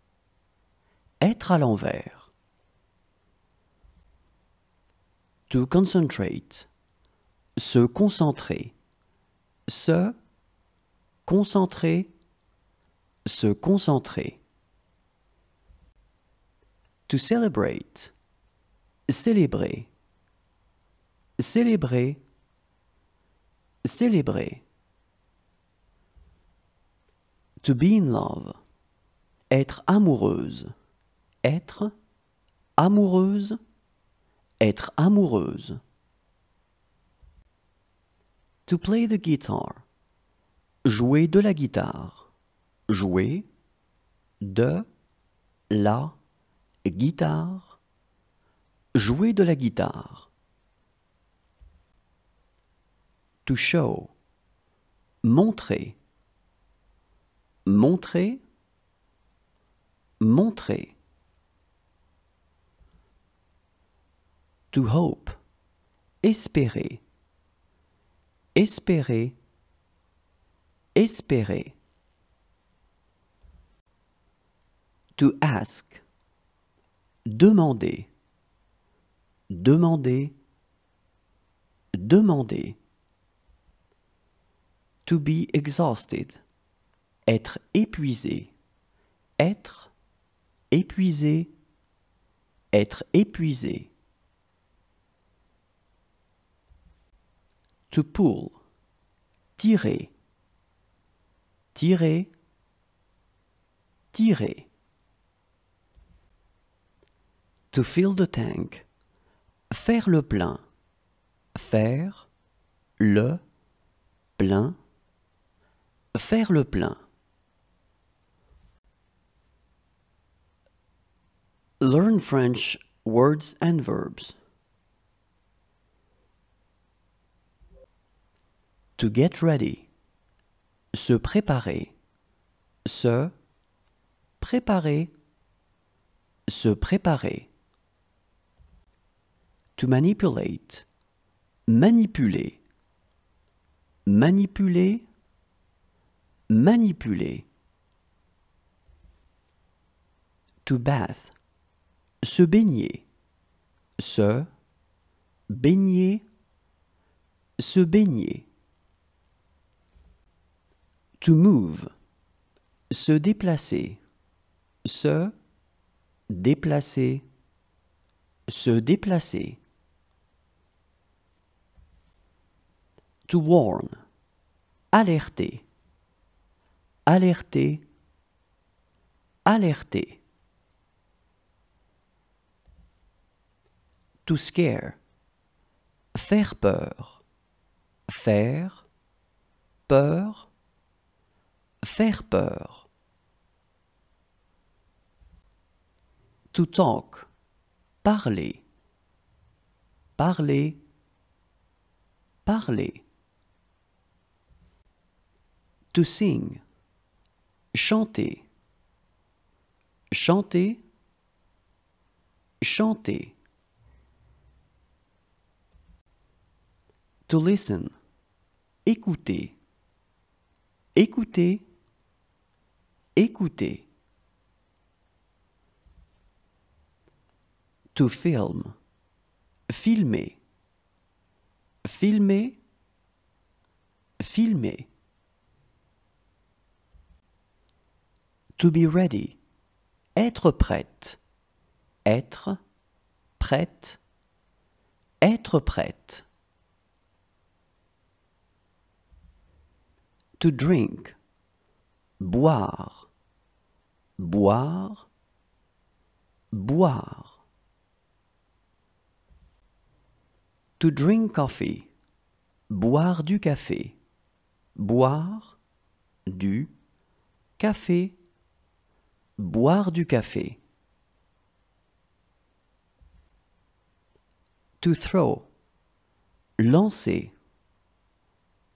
Être à l'envers. To concentrate. Se concentrer. Se concentrer. Se concentrer. To celebrate. Célébrer. Célébrer. Célébrer. To be in love. Être amoureuse. Être amoureuse. Être amoureuse. To play the guitar. Jouer de la guitare. Jouer de la guitare, jouer de la guitare. To show, montrer, montrer, montrer. To hope, espérer, espérer, espérer. To ask, Demander. Demander. Demander. To be exhausted. Être épuisé. Être épuisé. Être épuisé. To pull. Tirer. Tirer. Tirer. To fill the tank. Faire le plein. Faire le plein. Faire le plein. Learn French words and verbs. To get ready. Se préparer. Se préparer. Se préparer. To manipulate. Manipuler. Manipuler. Manipuler. To bath. Se baigner. Se baigner. Se baigner. To move. Se déplacer. Se déplacer. Se déplacer. to warn, alerter, alerter, alerter. To scare, faire peur, faire, peur, faire peur. To talk, parler, parler, parler to sing, chanter, chanter, chanter. To listen, écouter, écouter, écouter. To film, filmer, filmer, filmer. To be ready. Être prête. Être prête. Être prête. To drink. Boire. Boire. Boire. To drink coffee. Boire du café. Boire du café. Boire du café. To throw. Lancer.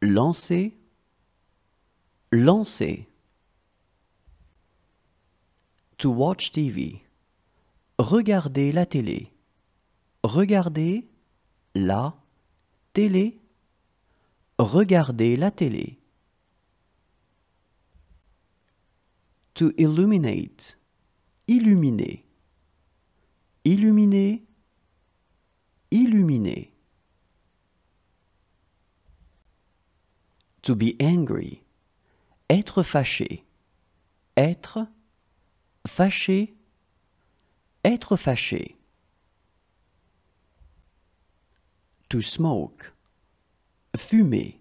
Lancer. Lancer. To watch TV. Regarder la télé. Regarder la télé. Regarder la télé. to illuminate, illuminer, illuminer, illuminer. To be angry, être fâché, être fâché, être fâché. To smoke, fumer,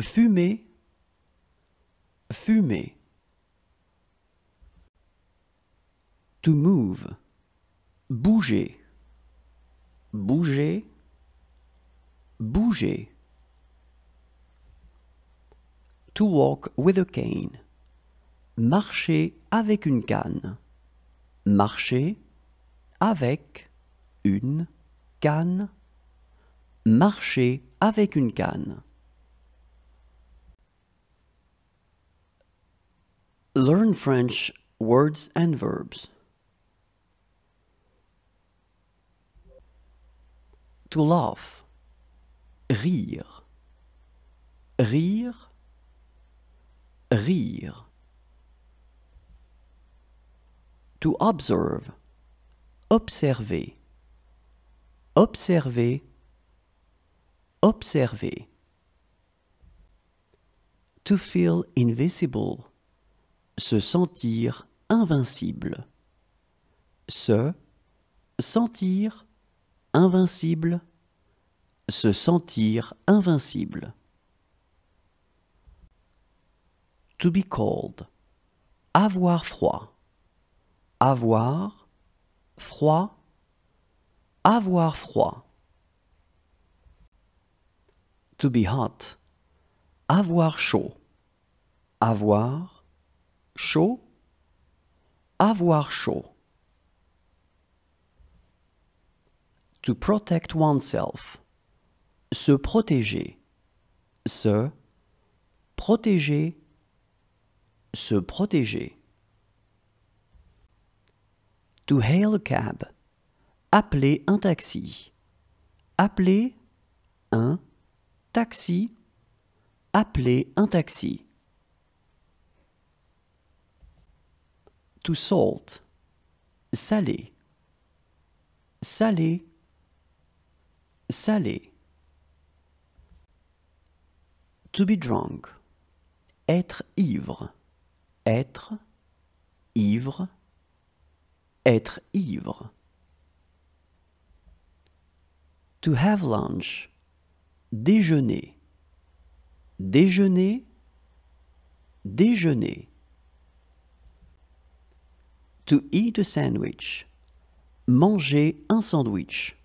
fumer, fumer. To move. Bouger. Bouger. Bouger. To walk with a cane. Marcher avec une canne. Marcher avec une canne. Marcher avec une canne. Learn French words and verbs. to laugh. Rire. Rire. Rire. To observe. Observer. Observer. Observer. To feel invisible. Se sentir invincible. Se sentir invincible, se sentir invincible. To be cold, avoir froid, avoir froid, avoir froid. To be hot, avoir chaud, avoir chaud, avoir chaud. to protect oneself. Se protéger. Se protéger. Se protéger. To hail a cab. Appeler un taxi. Appeler un taxi. Appeler un taxi. To salt. Saler. Saler Salé. To be drunk. Être ivre. Être ivre. Être ivre. To have lunch. Déjeuner. Déjeuner. Déjeuner. To eat a sandwich. Manger un sandwich.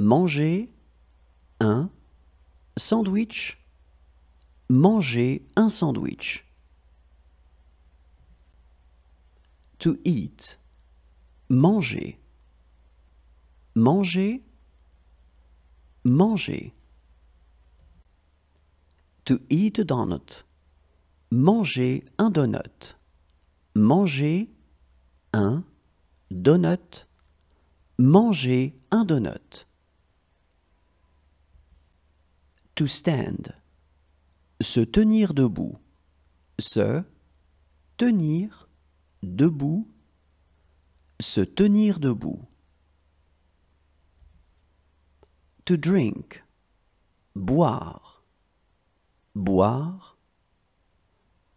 Manger un sandwich. Manger un sandwich. To eat. Manger. Manger. Manger. To eat a donut. Manger un donut. Manger un donut. Manger un donut. To stand. Se tenir debout. Se tenir debout. Se tenir debout. To drink. Boire. Boire.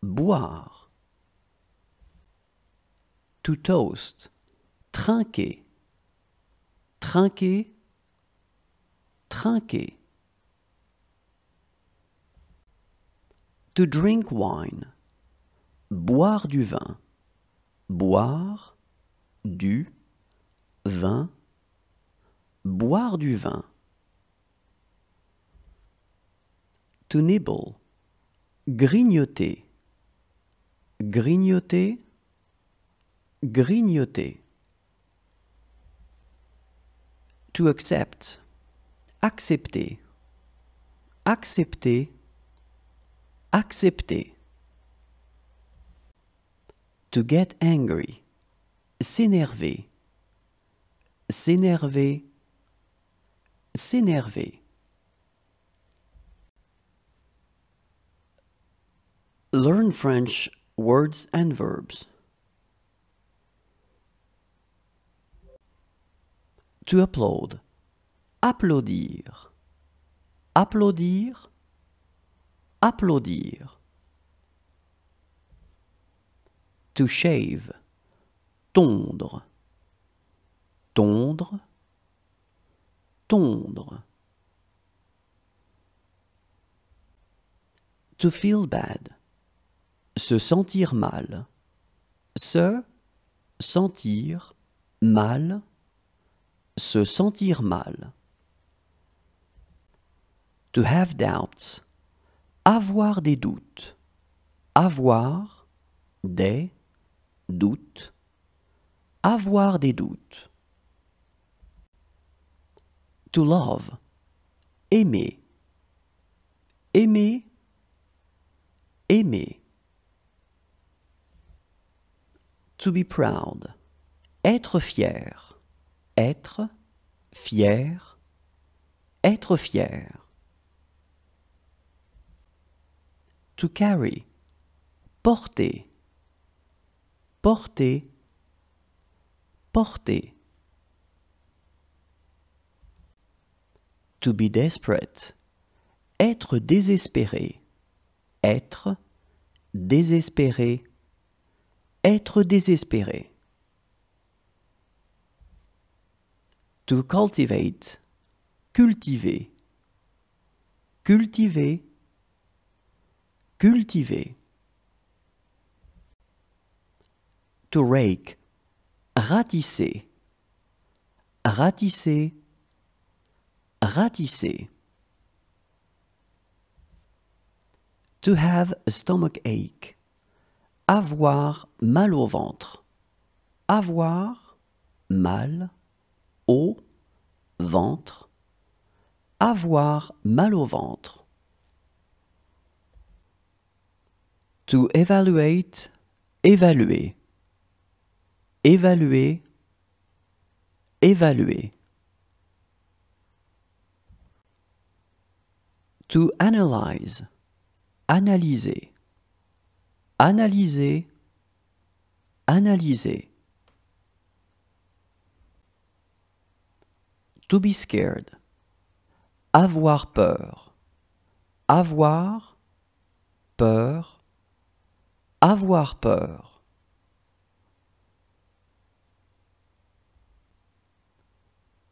Boire. To toast. Trinquer. Trinquer. Trinquer. To drink wine. Boire du vin. Boire du vin. Boire du vin. To nibble. Grignoter. Grignoter. Grignoter. To accept. Accepter. Accepter accepter. To get angry. S'énerver. S'énerver. S'énerver. Learn French words and verbs. To applaud. Applaudir. Applaudir. Applaudir. To shave. Tondre. Tondre. Tondre. To feel bad. Se sentir mal. Se sentir mal. Se sentir mal. To have doubts avoir des doutes, avoir des doutes, avoir des doutes. To love, aimer, aimer, aimer. To be proud, être fier, être fier, être fier. to carry. Porter. Porter. Porter. To be desperate. Être désespéré. Être désespéré. Être désespéré. To cultivate. Cultiver. Cultiver cultiver. To rake, ratisser, ratisser, ratisser. To have a stomach ache, avoir mal au ventre, avoir mal au ventre, avoir mal au ventre. To evaluate, évaluer. Évaluer, évaluer. To analyze, analyser. Analyser, analyser. To be scared, avoir peur. Avoir peur avoir peur.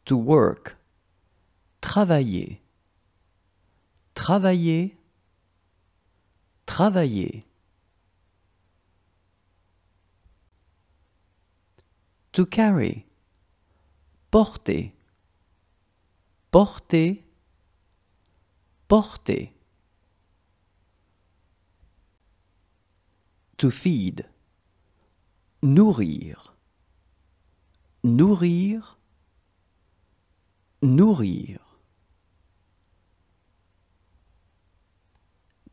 To work, travailler, travailler, travailler. To carry, porter, porter, porter. to feed. Nourrir. Nourrir. Nourrir.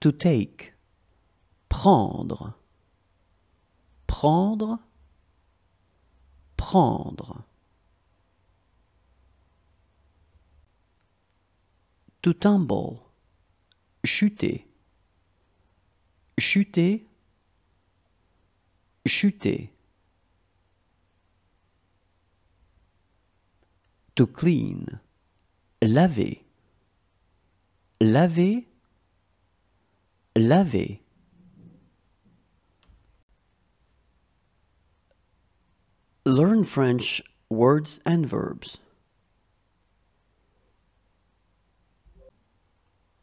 To take. Prendre. Prendre. Prendre. To tumble. Chuter. Chuter chuter to clean laver laver laver learn french words and verbs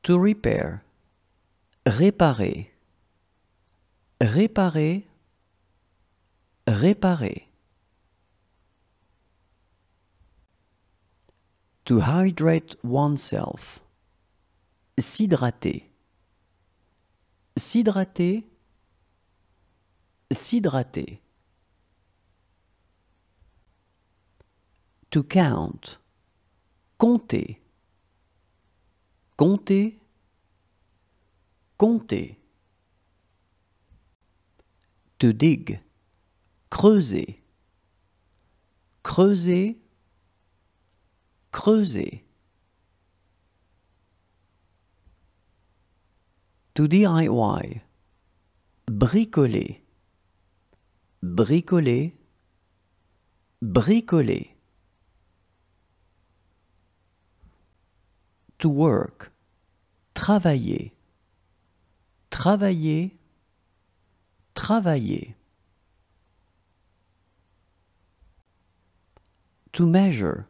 to repair réparer réparer Réparer. To hydrate oneself. S'hydrater. S'hydrater. S'hydrater. To count. Compter. Compter. Compter. To dig creuser, creuser, creuser. To DIY, bricoler, bricoler, bricoler. To work, travailler, travailler, travailler. To measure.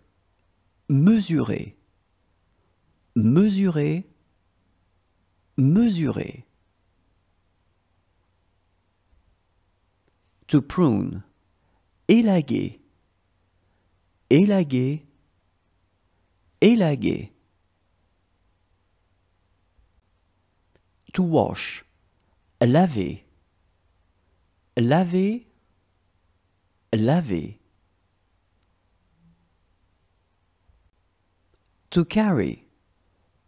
Mesurer. Mesurer. Mesurer. To prune. Élaguer. Élaguer. Élaguer. To wash. Laver. Laver. Laver. to carry,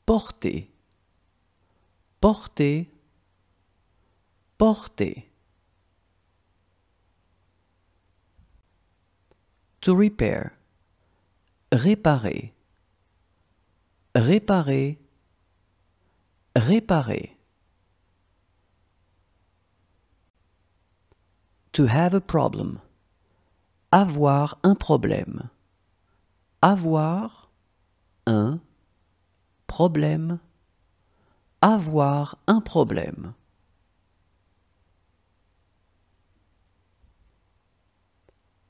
porter, porter, porter. To repair, réparer, réparer, réparer. To have a problem, avoir un problème, avoir un problème, avoir un problème.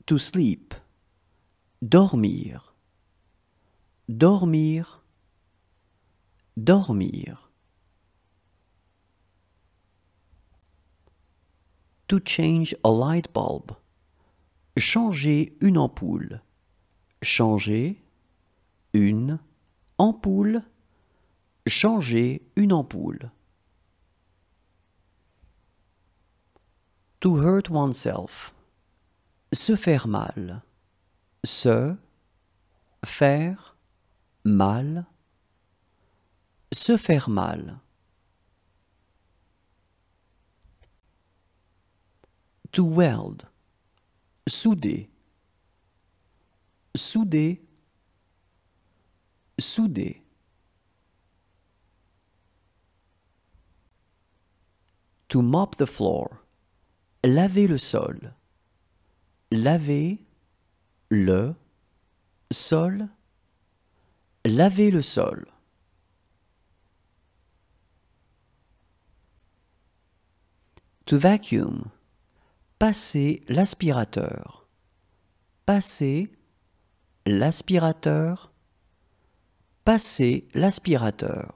To sleep, dormir, dormir, dormir. To change a light bulb, changer une ampoule, changer une Ampoule. Changer une ampoule. To hurt oneself. Se faire mal. Se faire mal. Se faire mal. To weld. Souder. Souder soudé to mop the floor laver le sol laver le sol laver le sol to vacuum passer l'aspirateur passer l'aspirateur Passer l'aspirateur.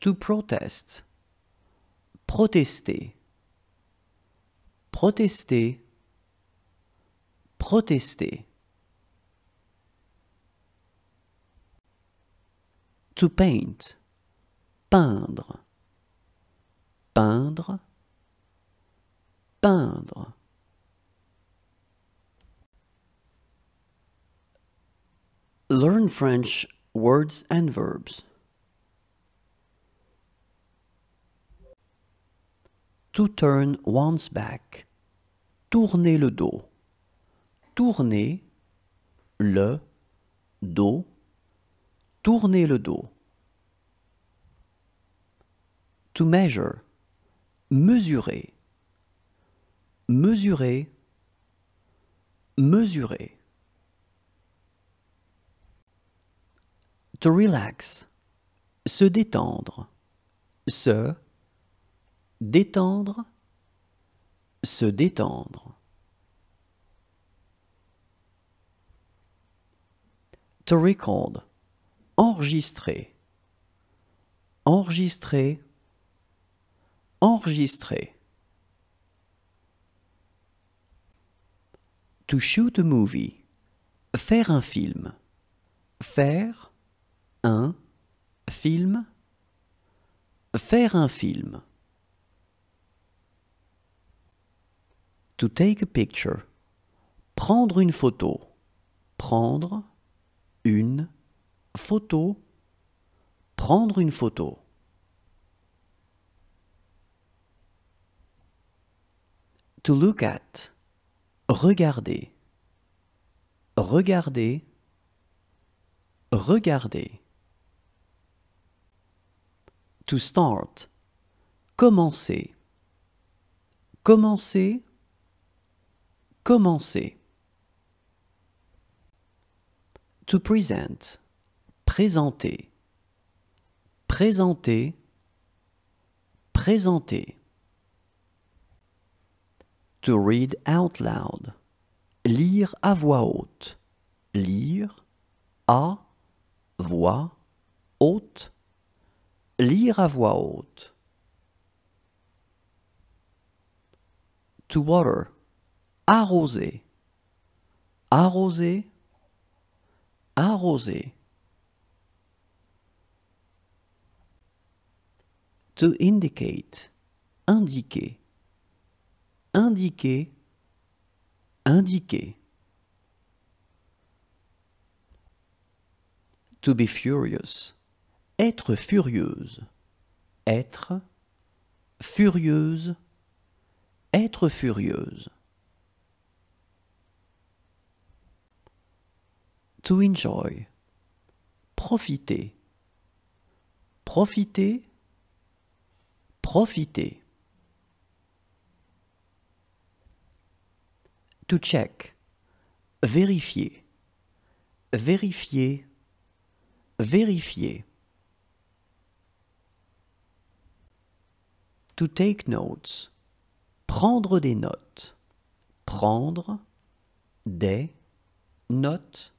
To protest. Protester. Protester. Protester. To paint. Peindre. Peindre. Peindre. Learn French words and verbs. To turn once back. Tourner le dos. Tourner le dos. Tourner le dos. To measure. Mesurer. Mesurer. Mesurer. to relax, se détendre, se détendre, se détendre. To record, enregistrer, enregistrer, enregistrer. To shoot a movie, faire un film, faire un film. Faire un film. To take a picture. Prendre une photo. Prendre une photo. Prendre une photo. To look at. Regarder. Regarder. Regarder. To start. Commencer. Commencer. Commencer. To present. Présenter. Présenter. Présenter. To read out loud. Lire à voix haute. Lire à voix haute. Lire à voix haute. To water. Arroser. Arroser. Arroser. To indicate. Indiquer. Indiquer. Indiquer. To be furious. Être furieuse. Être furieuse. Être furieuse. To enjoy. Profiter. Profiter. Profiter. To check. Vérifier. Vérifier. Vérifier. to take notes. Prendre des notes. Prendre des notes.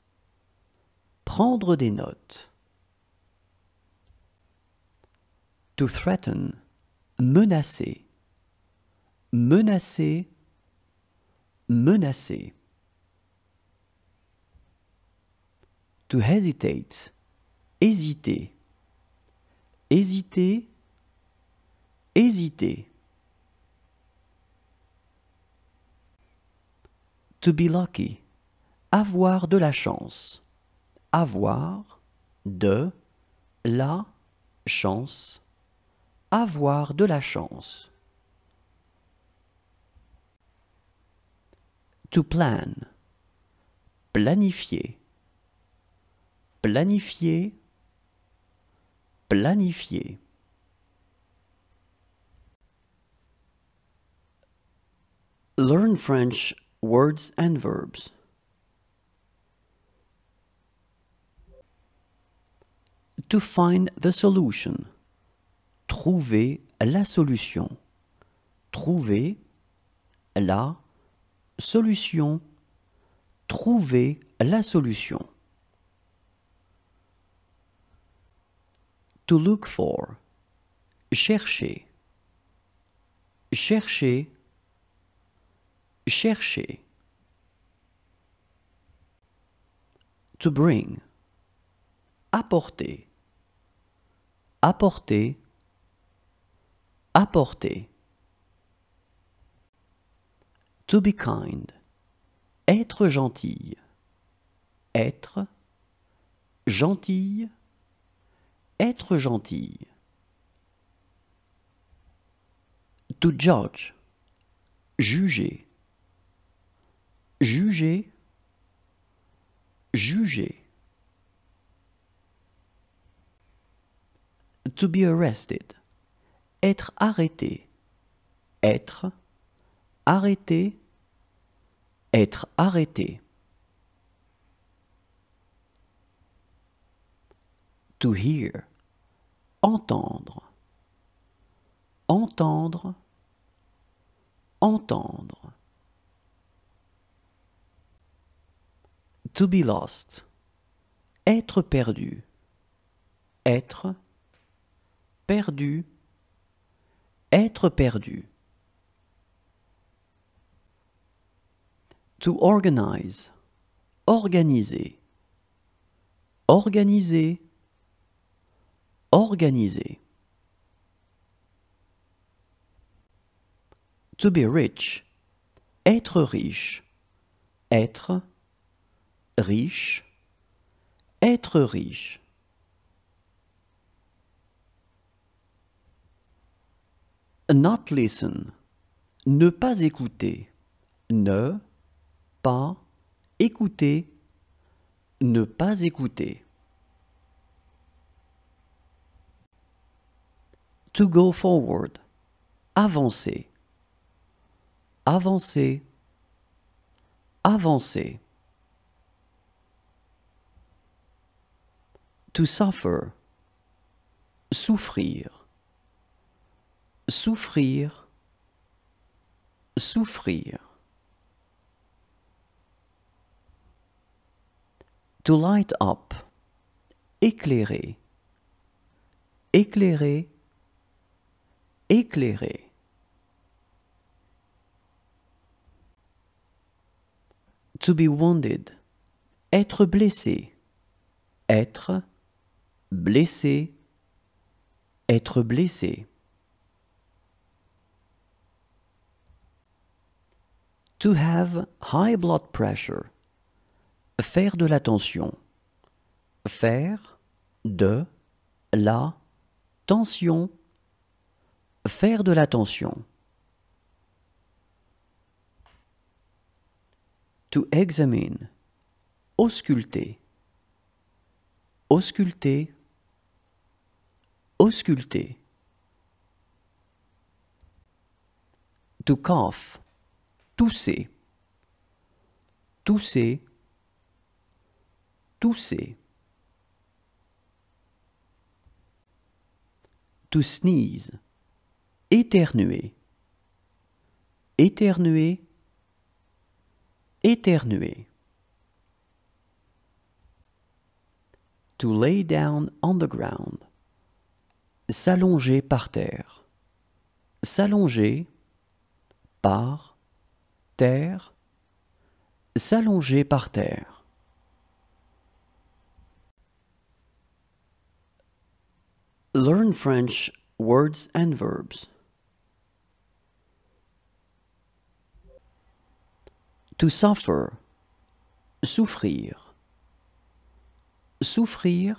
Prendre des notes. To threaten. Menacer. Menacer. Menacer. To hesitate. Hésiter. Hésiter hésiter. To be lucky. Avoir de la chance. Avoir de la chance. Avoir de la chance. To plan. Planifier. Planifier. Planifier. Learn French words and verbs. To find the solution. Trouver la solution. Trouver la solution. Trouver la solution. To look for. Chercher. Chercher chercher to bring apporter apporter apporter to be kind être gentil. être gentil. être gentil. to judge juger juger, juger. To be arrested, être arrêté, être arrêté, être arrêté. To hear, entendre, entendre, entendre. To be lost. Être perdu. Être perdu. Être perdu. To organize. Organiser. Organiser. Organiser. To be rich. Être riche. Être riche, être riche. Not listen. Ne pas écouter. Ne pas écouter. Ne pas écouter. To go forward. Avancer. Avancer. Avancer. To suffer. Souffrir. Souffrir. Souffrir. To light up. Éclairer. Éclairer. Éclairer. To be wounded. Être blessé. Être blessé, être blessé. To have high blood pressure. Faire de la tension. Faire de la tension. Faire de l'attention To examine. Ausculter. Ausculter ausculter. To cough, tousser. Tousser, tousser. To sneeze, éternuer. Éternuer, éternuer. To lay down on the ground. S'allonger par terre. S'allonger par terre. S'allonger par terre. Learn French words and verbs. To suffer. Souffrir. Souffrir.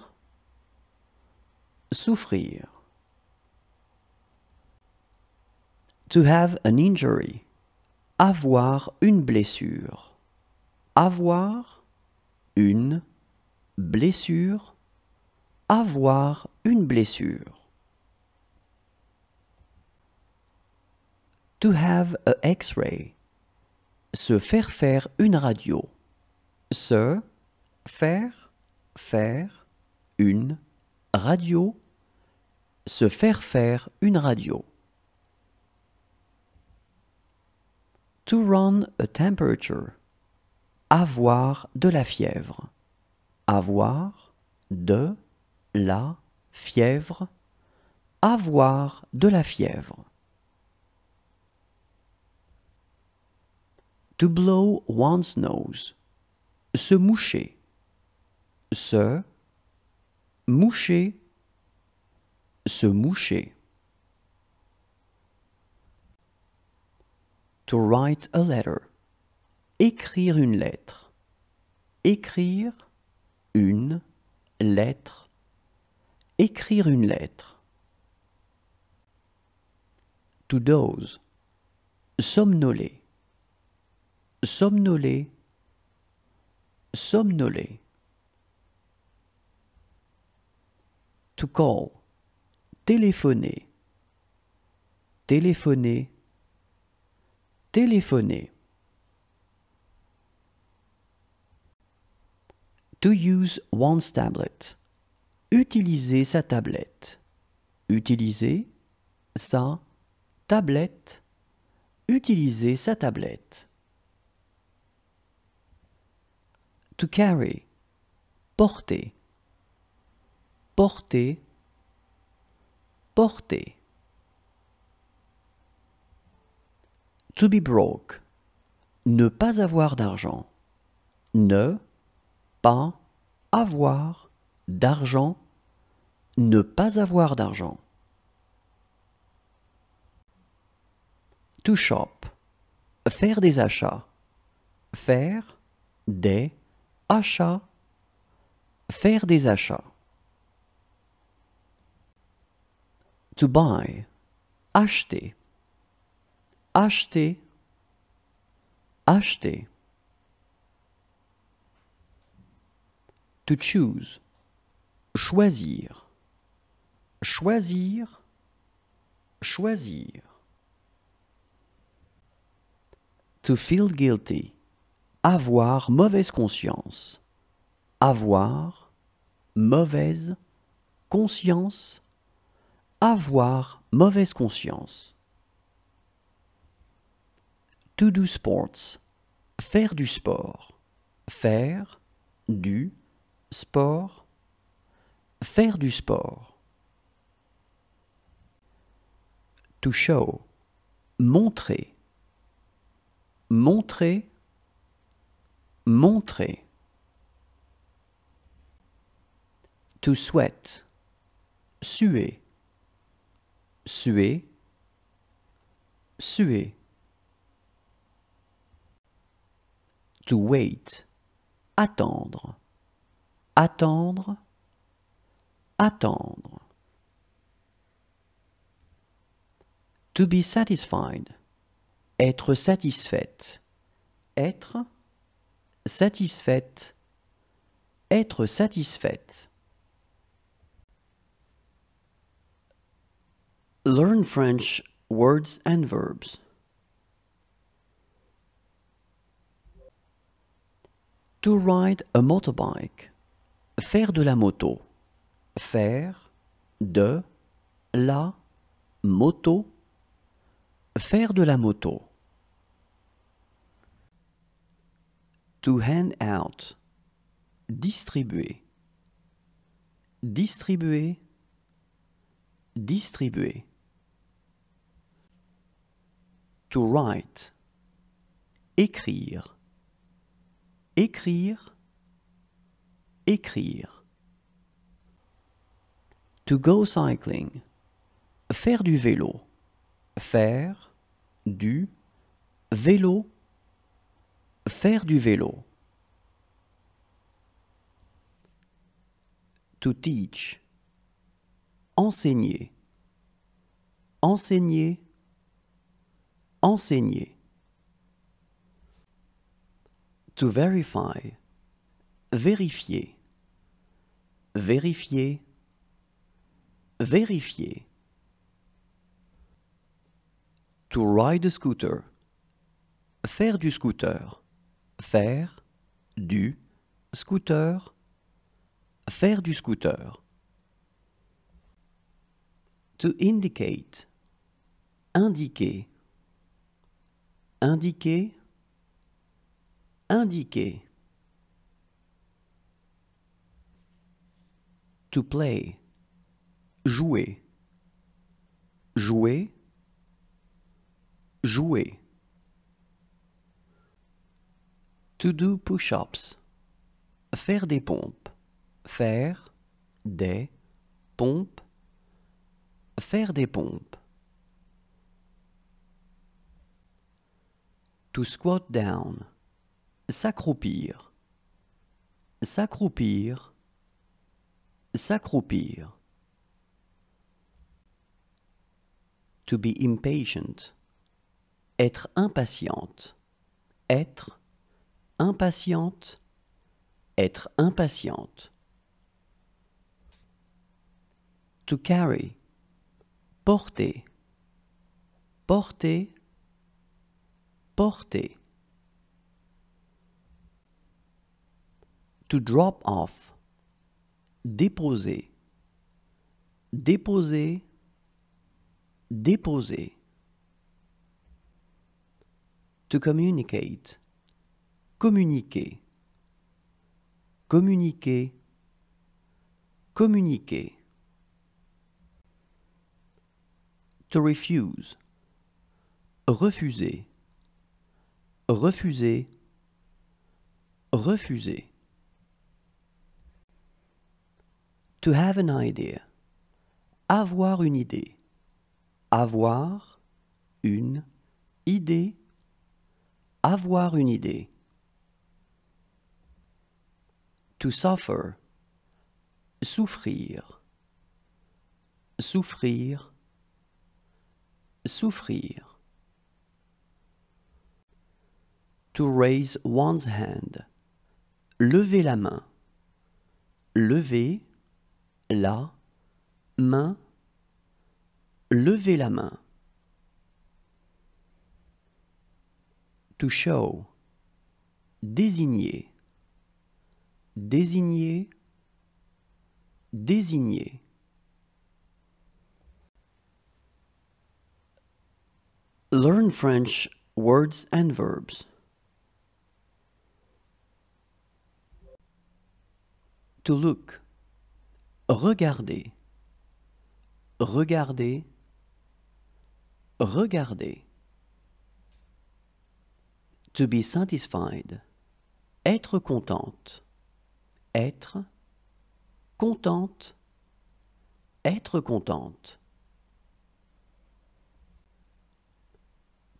Souffrir. To have an injury. Avoir une blessure. Avoir une blessure. Avoir une blessure. To have a X-ray. Se faire faire une radio. Se faire faire une radio. Se faire faire une radio. To run a temperature. Avoir de la fièvre. Avoir de la fièvre. Avoir de la fièvre. To blow one's nose. Se moucher. Se moucher. Se moucher. To write a letter. Écrire une lettre. Écrire une lettre. Écrire une lettre. To doze. Somnoler. Somnoler. Somnoler. To call. Téléphoner. Téléphoner Téléphoner. To use one's tablet. Utiliser sa tablette. Utiliser sa tablette. Utiliser sa tablette. To carry. Porter. Porter. Porter. To be broke. Ne pas avoir d'argent. Ne pas avoir d'argent. Ne pas avoir d'argent. To shop. Faire des achats. Faire des achats. Faire des achats. To buy. Acheter acheter, acheter. To choose, choisir, choisir, choisir. To feel guilty, avoir mauvaise conscience, avoir mauvaise conscience, avoir mauvaise conscience. To do sports. Faire du sport. Faire du sport. Faire du sport. To show. Montrer. Montrer. Montrer. To sweat. Suer. Suer. Suer. to wait, attendre, attendre, attendre. To be satisfied, être satisfaite, être satisfaite, être satisfaite. Learn French words and verbs. To ride a motorbike. Faire de la moto. Faire de la moto. Faire de la moto. To hand out. Distribuer. Distribuer. Distribuer. To write. Écrire écrire, écrire. To go cycling, faire du vélo, faire du vélo, faire du vélo. To teach, enseigner, enseigner, enseigner. To verify. Vérifier. Vérifier. Vérifier. To ride a scooter. Faire du scooter. Faire du scooter. Faire du scooter. To indicate. Indiquer. Indiquer indiquer. To play. Jouer. Jouer. Jouer. To do push-ups. Faire des pompes. Faire des pompes. Faire des pompes. To squat down. S'accroupir. S'accroupir. S'accroupir. To be impatient. Être impatiente. Être impatiente. Être impatiente. To carry. Porter. Porter. Porter. to drop off, déposer, déposer, déposer. To communicate, communiquer, communiquer, communiquer. To refuse, refuser, refuser, refuser. To have an idea. Avoir une idée. Avoir une idée. Avoir une idée. To suffer. Souffrir. Souffrir. Souffrir. To raise one's hand. Lever la main. Lever la main, lever la main. To show, désigner, désigner, désigner. Learn French words and verbs. To look. Regardez. Regardez. Regardez. To be satisfied. Être contente. Être contente. Être contente.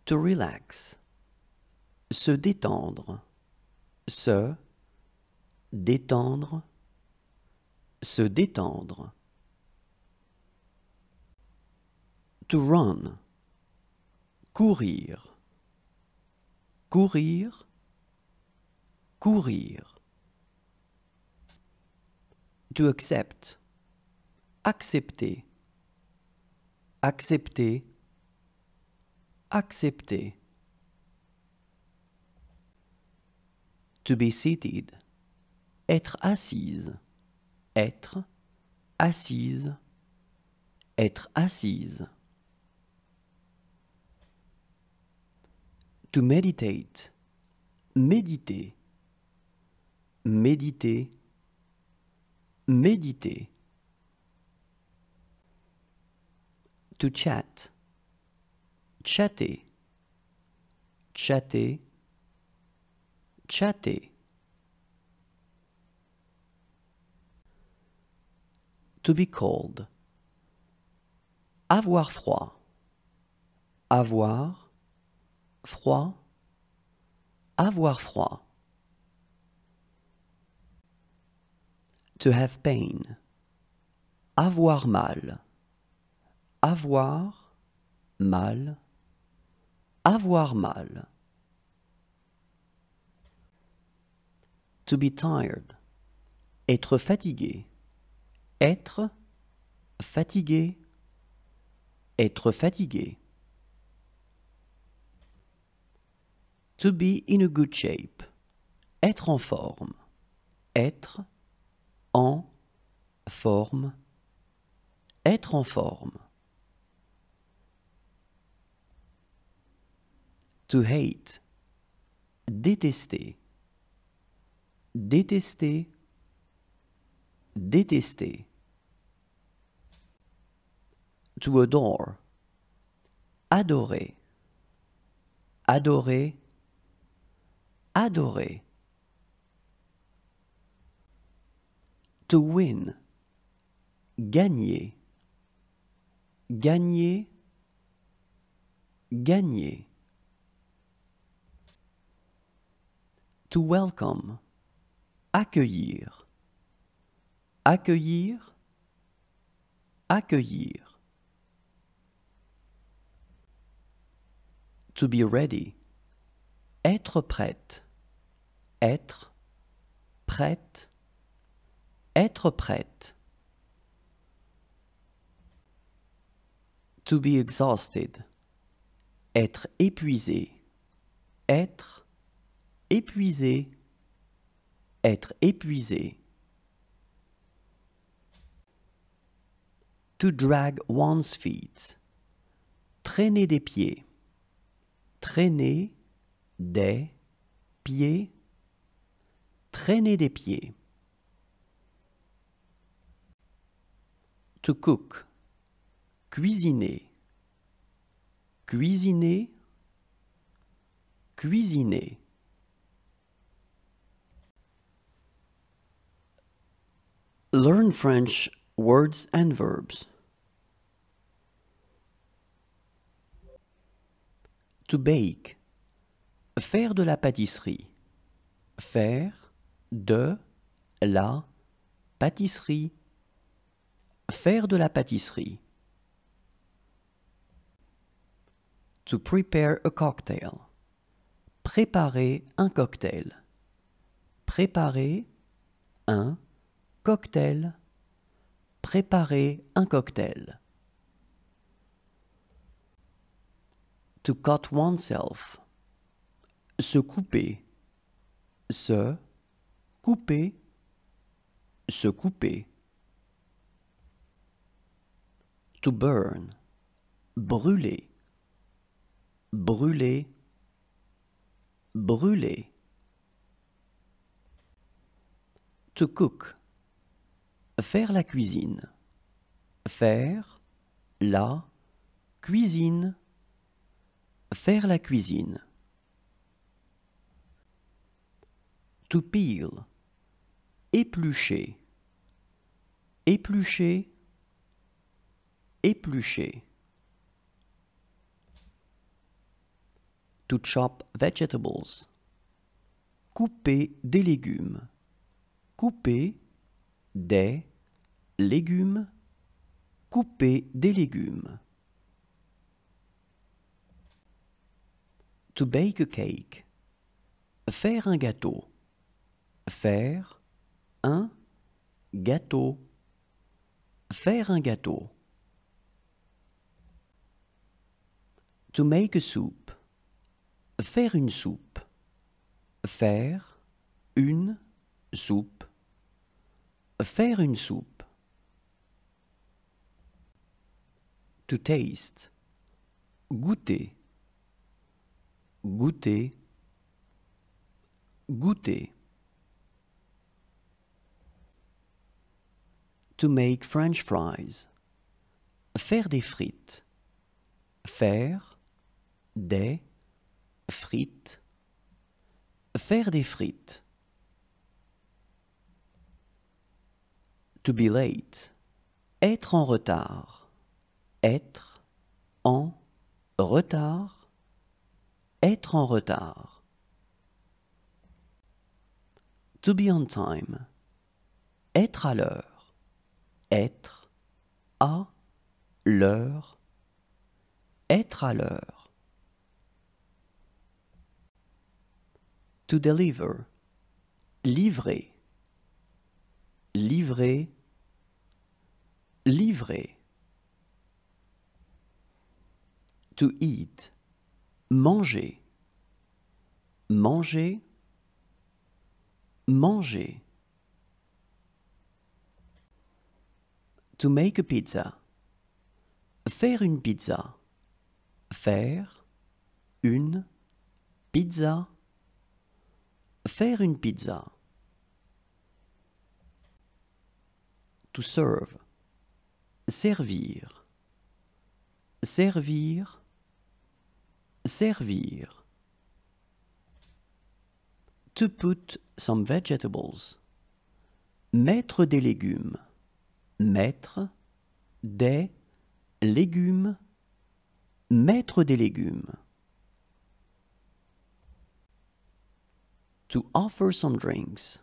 To relax. Se détendre. Se détendre se détendre. To run. Courir. Courir. Courir. To accept. Accepter. Accepter. Accepter. To be seated. Être assise être, assise, être assise. To meditate, méditer, méditer, méditer. To chat, chatter, chatter, chatter. to be cold. Avoir froid. Avoir froid. Avoir froid. To have pain. Avoir mal. Avoir mal. Avoir mal. To be tired. Être fatigué. Être fatigué. Être fatigué. To be in a good shape. Être en forme. Être en forme. Être en forme. To hate. Détester. Détester. Détester to adore. Adorer. Adorer. Adorer. To win. Gagner. Gagner. Gagner. To welcome. Accueillir. Accueillir. Accueillir. to be ready. Être prête, être prête, être prête. To be exhausted. Être épuisé, être épuisé, être épuisé. To drag one's feet. Traîner des pieds traîner des pieds, traîner des pieds. To cook, cuisiner, cuisiner, cuisiner. Learn French words and verbs. To bake. Faire de la pâtisserie. Faire de la pâtisserie. Faire de la pâtisserie. To prepare a cocktail. Préparer un cocktail. Préparer un cocktail. Préparer un cocktail. to cut oneself. Se couper. Se couper. Se couper. To burn. Brûler. Brûler. Brûler. To cook. Faire la cuisine. Faire la cuisine. Faire la cuisine. To peel. Éplucher. Éplucher. Éplucher. To chop vegetables. Couper des légumes. Couper des légumes. Couper des légumes. To bake a cake. Faire un gâteau. Faire un gâteau. Faire un gâteau. To make a soup. Faire une soupe. Faire une soupe. Faire une soupe. To taste. Goûter goûter, goûter. To make French fries. Faire des frites. Faire des frites. Faire des frites. To be late. Être en retard. Être en retard être en retard. To be on time. Être à l'heure. Être à l'heure. Être à l'heure. To deliver. Livrer. Livrer. Livrer. To eat manger, manger, manger. To make a pizza. Faire une pizza. Faire une pizza. Faire une pizza. To serve. Servir. Servir Servir. To put some vegetables. Mettre des légumes. Mettre des légumes. Mettre des légumes. To offer some drinks.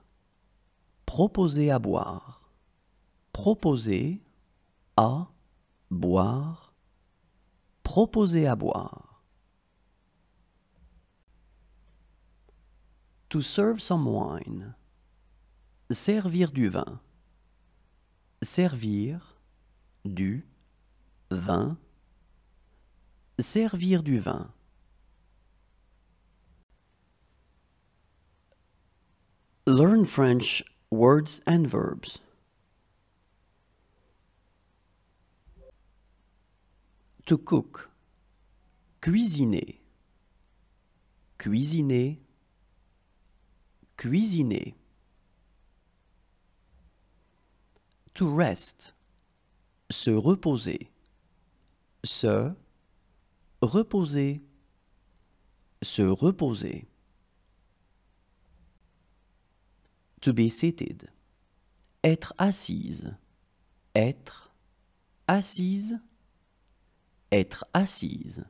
Proposer à boire. Proposer à boire. Proposer à boire. To serve some wine. Servir du vin. Servir du vin. Servir du vin. Learn French words and verbs. To cook. Cuisiner. Cuisiner. Cuisiner. To rest. Se reposer. Se reposer. Se reposer. To be seated. Être assise. Être assise. Être assise.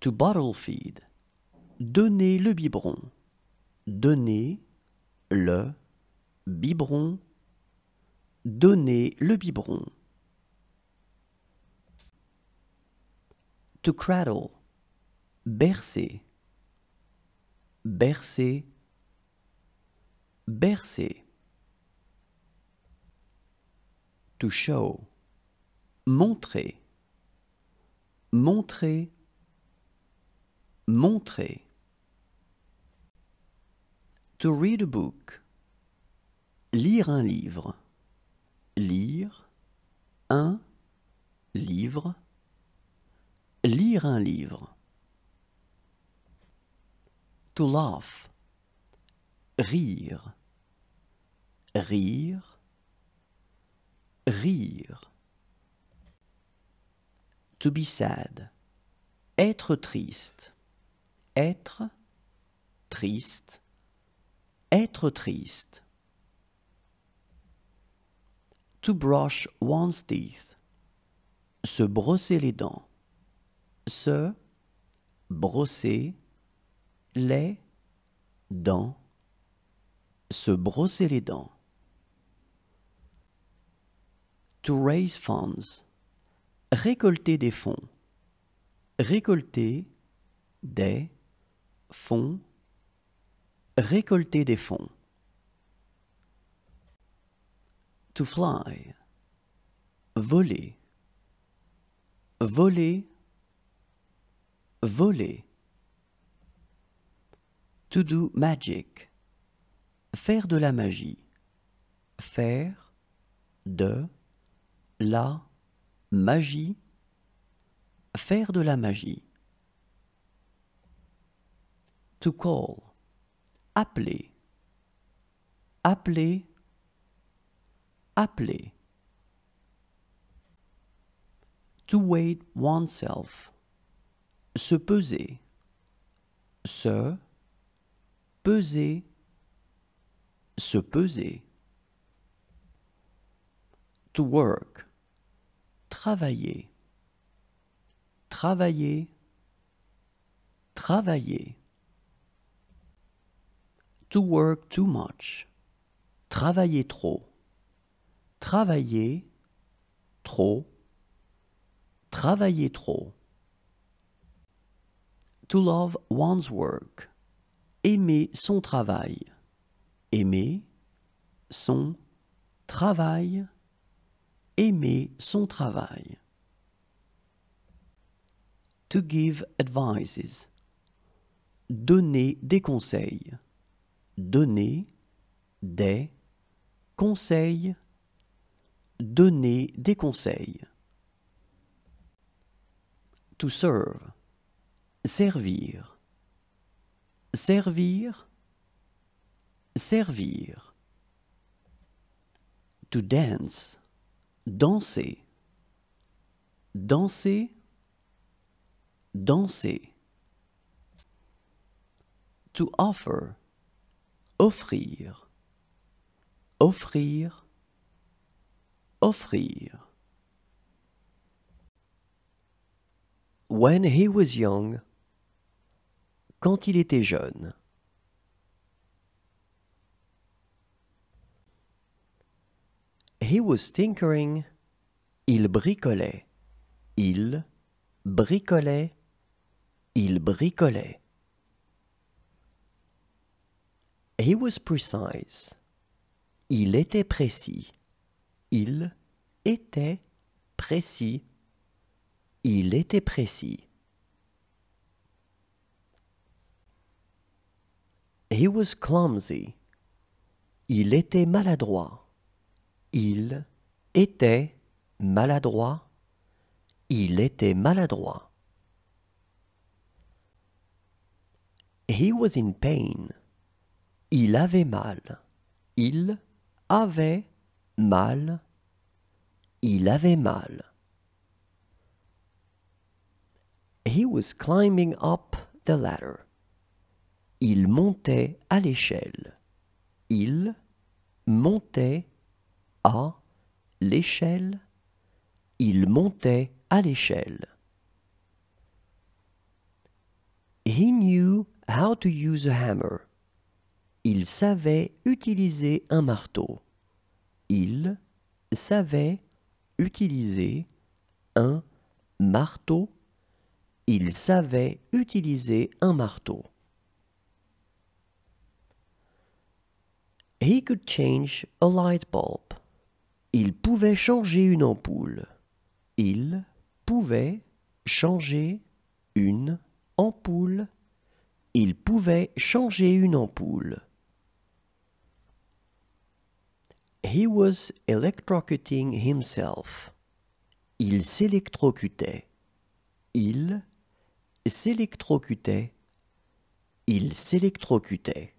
To bottle feed Donnez le biberon. Donnez le biberon. Donnez le biberon. To cradle. Bercer. Bercer. Bercer. To show. Montrer. Montrer. Montrer. To read a book. Lire un livre. Lire un livre. Lire un livre. To laugh. Rire. Rire. Rire. To be sad. Être triste. Être triste être triste. To brush one's teeth. Se brosser les dents. Se brosser les dents. Se brosser les dents. To raise funds. Récolter des fonds. Récolter des fonds. Récolter des fonds. To fly. Voler. Voler. Voler. To do magic. Faire de la magie. Faire de la magie. Faire de la magie. To call appeler, appeler, appeler. To weigh oneself, se peser, se peser, se peser. To work, travailler, travailler, travailler to work too much, travailler trop, travailler trop, travailler trop. To love one's work, aimer son travail, aimer son travail, aimer son travail. To give advices, donner des conseils donner des conseils, donner des conseils. To serve, servir, servir, servir. To dance, danser, danser, danser. To offer, offrir, offrir, offrir. When he was young, quand il était jeune. He was tinkering. Il bricolait. Il bricolait. Il bricolait. He was precise. Il était précis. Il était précis. Il était précis. He was clumsy. Il était maladroit. Il était maladroit. Il était maladroit. He was in pain. Il avait mal. Il avait mal. Il avait mal. He was climbing up the ladder. Il montait à l'échelle. Il montait à l'échelle. Il montait à l'échelle. He knew how to use a hammer. Il savait utiliser un marteau. Il savait utiliser un marteau. Il savait utiliser un marteau. He could change a light bulb. Il pouvait changer une ampoule. Il pouvait changer une ampoule. Il pouvait changer une ampoule. He was electrocuting himself. Il s'électrocutait. Il s'électrocutait. Il s'électrocutait.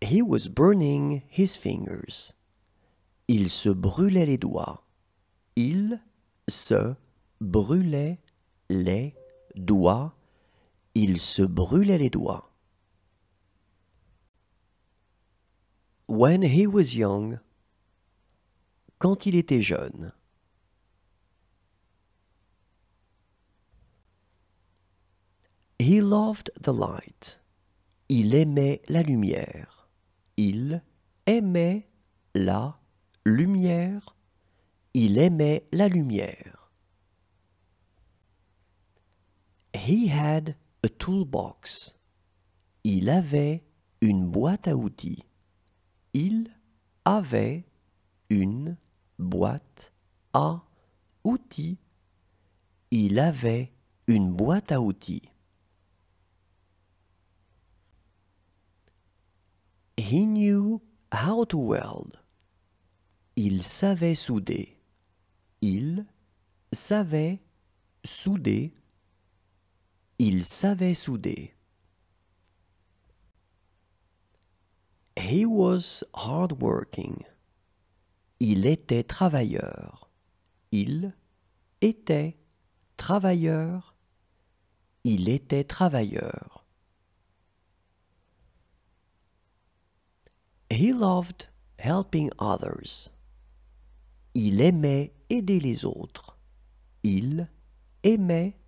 He was burning his fingers. Il se brûlait les doigts. Il se brûlait les doigts. Il se brûlait les doigts. When he was young. Quand il était jeune. He loved the light. Il aimait la lumière. Il aimait la lumière. Il aimait la lumière. He had a toolbox. Il avait une boîte à outils. Il avait une boîte à outils. Il avait une boîte à outils. He knew how to weld. Il savait souder. Il savait souder. Il savait souder. He was hardworking. Il était travailleur. Il était travailleur. Il était travailleur. He loved helping others. Il aimait aider les autres. Il aimait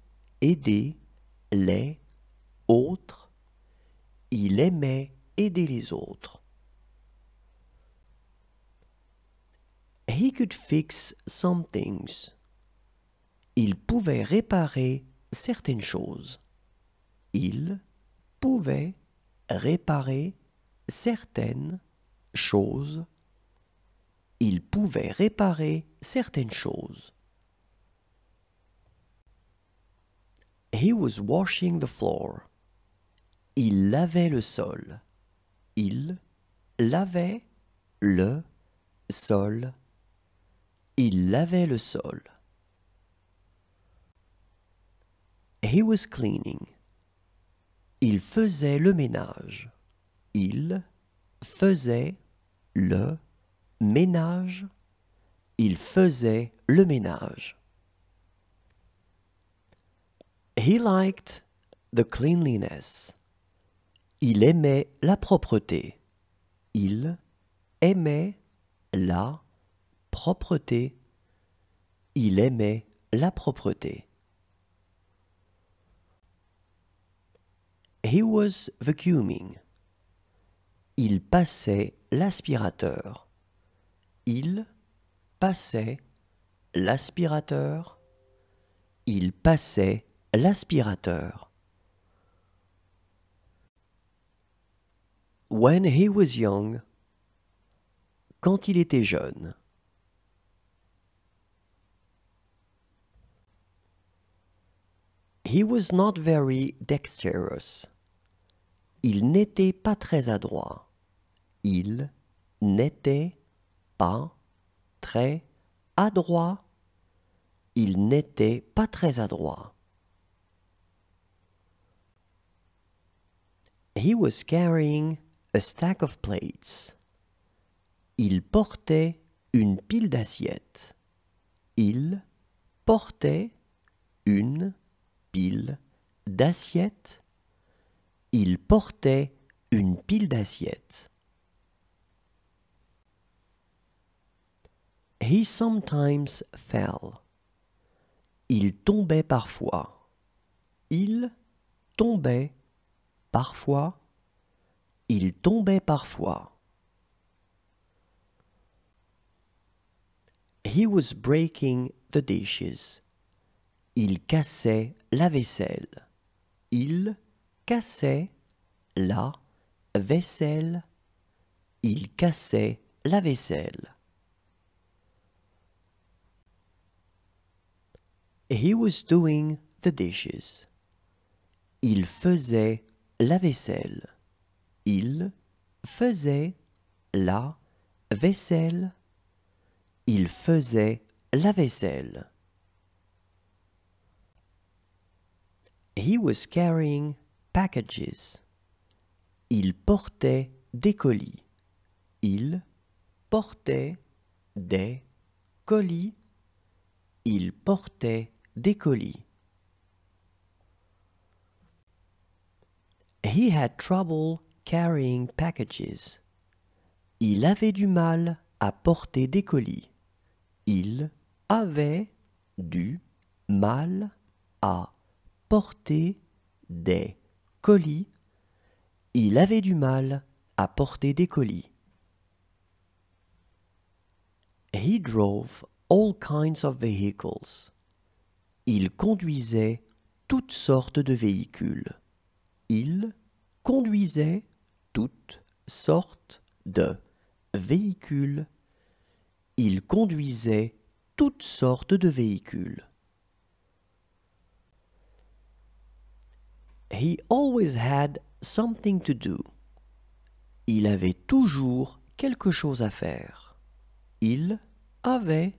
aider les autres. Il aimait aider les autres. He could fix some things. Il pouvait réparer certaines choses. Il pouvait réparer certaines choses. Il pouvait réparer certaines choses. He was washing the floor. Il lavait le sol. Il lavait le sol. Il lavait le sol. He was cleaning. Il faisait le ménage. Il faisait le ménage. Il faisait le ménage. He liked the cleanliness. Il aimait la propreté. Il aimait la propreté. Il aimait la propreté. He was vacuuming. Il passait l'aspirateur. Il passait l'aspirateur. Il passait l'aspirateur. When he was young. Quand il était jeune. He was not very dexterous. Il n'était pas très adroit. Il n'était pas très adroit. Il n'était pas très adroit. He was carrying a stack of plates. Il portait une pile d'assiettes. Il portait une pile d'assiettes. Il portait une pile d'assiettes. He sometimes fell. Il tombait parfois. Il tombait parfois. Il tombait parfois. He was breaking the dishes. Il cassait la vaisselle. Il cassait la vaisselle. Il cassait la vaisselle. He was doing the dishes. Il faisait la vaisselle. Il faisait la vaisselle. Il faisait la vaisselle. He was carrying packages. Il portait des colis. Il portait des colis. Il portait des colis. He had trouble carrying packages. Il avait du mal à porter des colis. Il avait du mal à porter des colis. Il avait du mal à porter des colis. He drove all kinds of vehicles. Il conduisait toutes sortes de véhicules. Il conduisait toutes sortes de véhicules. Il conduisait toutes sortes de véhicules. He always had something to do. Il avait toujours quelque chose à faire. Il avait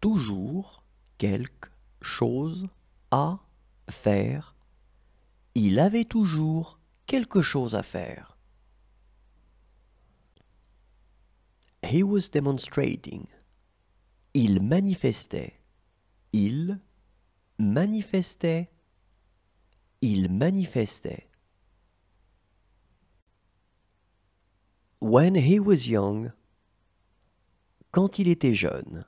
toujours quelque chose à faire. Il avait toujours quelque chose à faire. He was demonstrating. Il manifestait. Il manifestait. Il manifestait. When he was young. Quand il était jeune.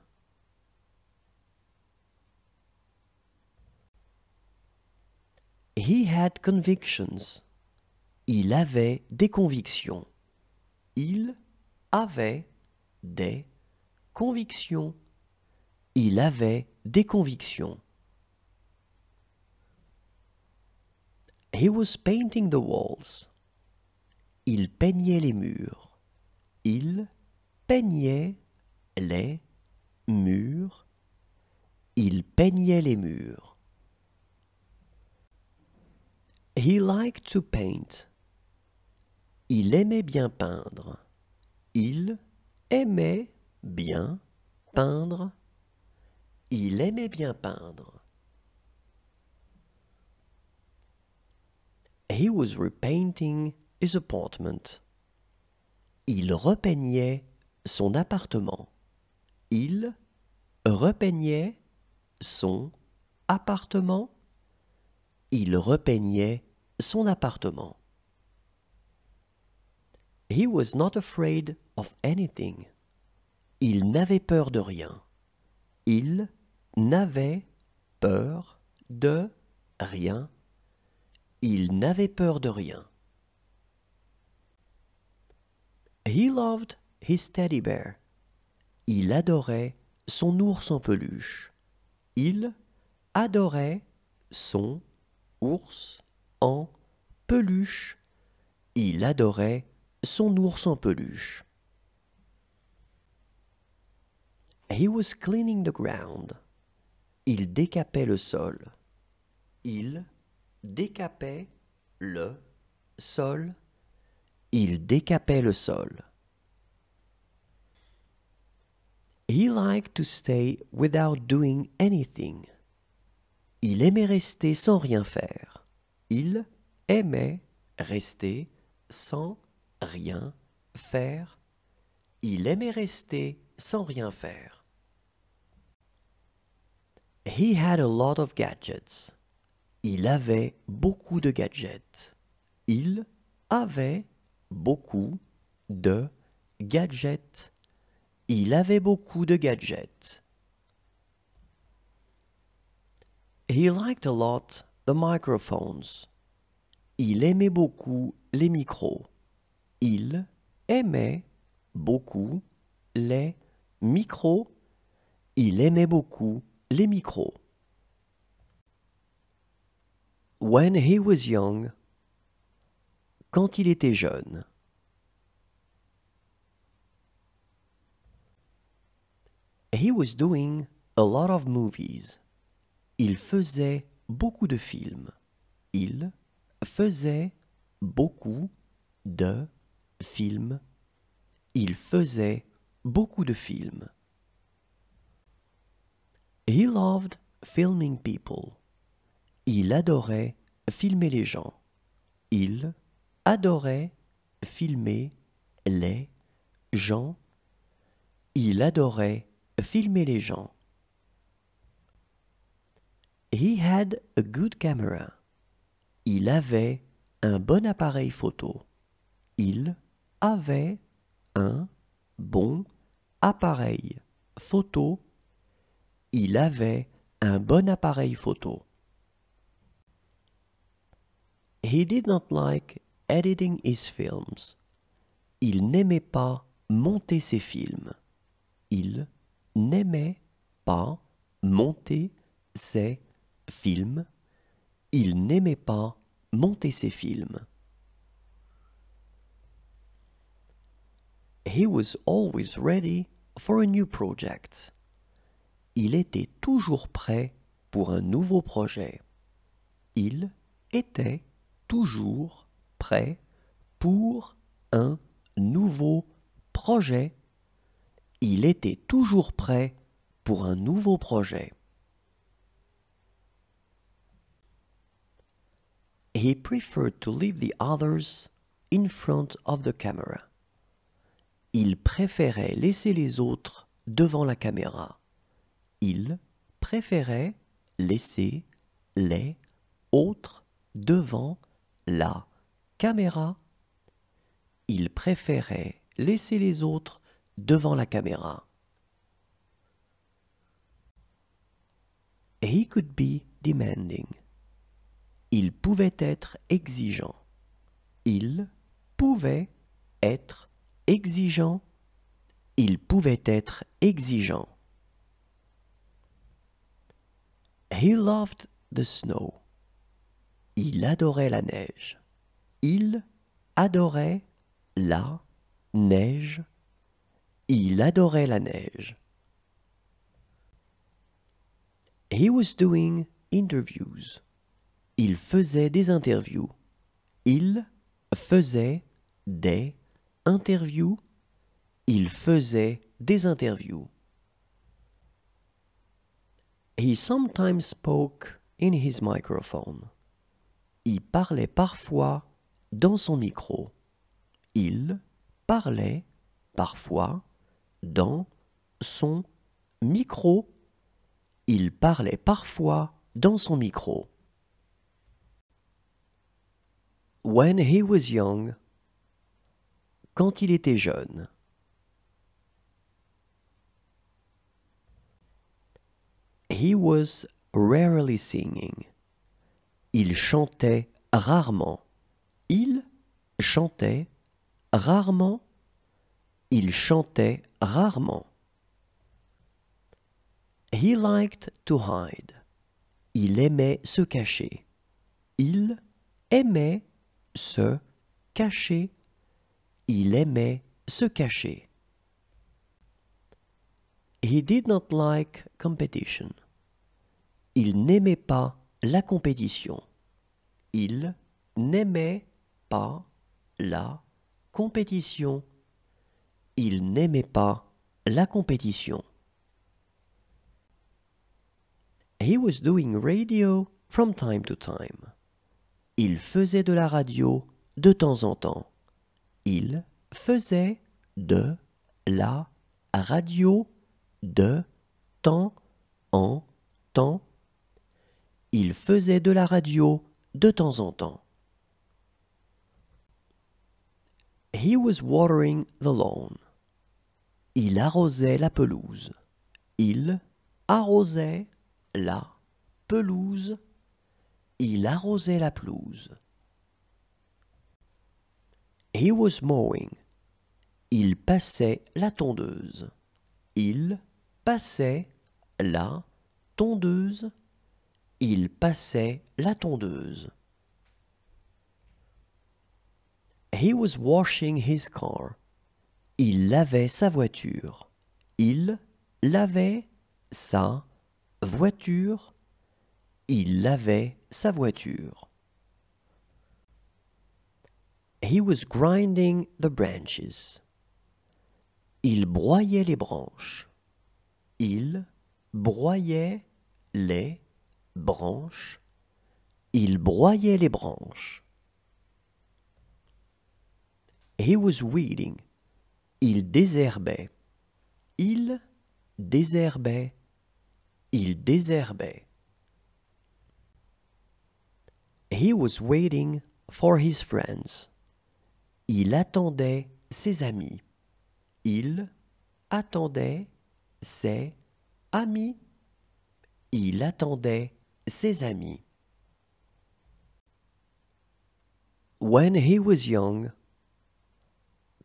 He had convictions. Il avait des convictions. Il avait des convictions. Il avait des convictions. He was painting the walls. Il peignait les murs. Il peignait les murs. Il peignait les murs. He liked to paint. Il aimait bien peindre. Il aimait bien peindre. Il aimait bien peindre. He was repainting his apartment. Il repeignait son appartement. Il repeignait son appartement. Il repeignait son appartement. He was not afraid of anything. Il n'avait peur de rien. Il n'avait peur de rien. Il n'avait peur de rien. He loved his teddy bear. Il adorait son ours en peluche. Il adorait son ours en peluche. Il adorait son ours en peluche. He was cleaning the ground. Il décapait le sol. Il décapait le sol. Il décapait le sol. He liked to stay without doing anything. Il aimait rester sans rien faire. Il aimait rester sans rien faire. Il aimait rester sans rien faire. He had a lot of gadgets. Il avait beaucoup de gadgets. Il avait beaucoup de gadgets. Il avait beaucoup de gadgets. He liked a lot the microphones. Il aimait beaucoup les micros il aimait beaucoup les micros. Il aimait beaucoup les micros. When he was young. Quand il était jeune. He was doing a lot of movies. Il faisait beaucoup de films. Il faisait beaucoup de film. Il faisait beaucoup de films. He loved filming people. Il adorait filmer les gens. Il adorait filmer les gens. Il adorait filmer les gens. He had a good camera. Il avait un bon appareil photo. Il avait un bon appareil photo. Il avait un bon appareil photo. He did not like editing his films. Il n'aimait pas monter ses films. Il n'aimait pas monter ses films. Il n'aimait pas monter ses films. He was always ready for a new project. Il était toujours prêt pour un nouveau projet. Il était toujours prêt pour un nouveau projet. Il était toujours prêt pour un nouveau projet. He preferred to leave the others in front of the camera. Il préférait laisser les autres devant la caméra. Il préférait laisser les autres devant la caméra. Il préférait laisser les autres devant la caméra. He could be demanding. Il pouvait être exigeant. Il pouvait être exigeant, il pouvait être exigeant. He loved the snow. Il adorait la neige. Il adorait la neige. Il adorait la neige. He was doing interviews. Il faisait des interviews. Il faisait des interview, il faisait des interviews. He sometimes spoke in his microphone. Il parlait parfois dans son micro. Il parlait parfois dans son micro. Il parlait parfois dans son micro. When he was young, quand il était jeune. He was rarely singing. Il chantait rarement. Il chantait rarement. Il chantait rarement. He liked to hide. Il aimait se cacher. Il aimait se cacher. Il aimait se cacher. He did not like competition. Il n'aimait pas la compétition. Il n'aimait pas la compétition. Il n'aimait pas la compétition. He was doing radio from time to time. Il faisait de la radio de temps en temps. Il faisait de la radio de temps en temps. Il faisait de la radio de temps en temps. He was watering the lawn. Il arrosait la pelouse. Il arrosait la pelouse. Il arrosait la pelouse. He was mowing. Il passait la tondeuse. Il passait la tondeuse. Il passait la tondeuse. He was washing his car. Il lavait sa voiture. Il lavait sa voiture. Il lavait sa voiture. He was grinding the branches. Il broyait les branches. Il broyait les branches. Il broyait les branches. He was weeding. Il désherbait. Il désherbait. Il désherbait. He was waiting for his friends. Il attendait ses amis. Il attendait ses amis. Il attendait ses amis. When he was young.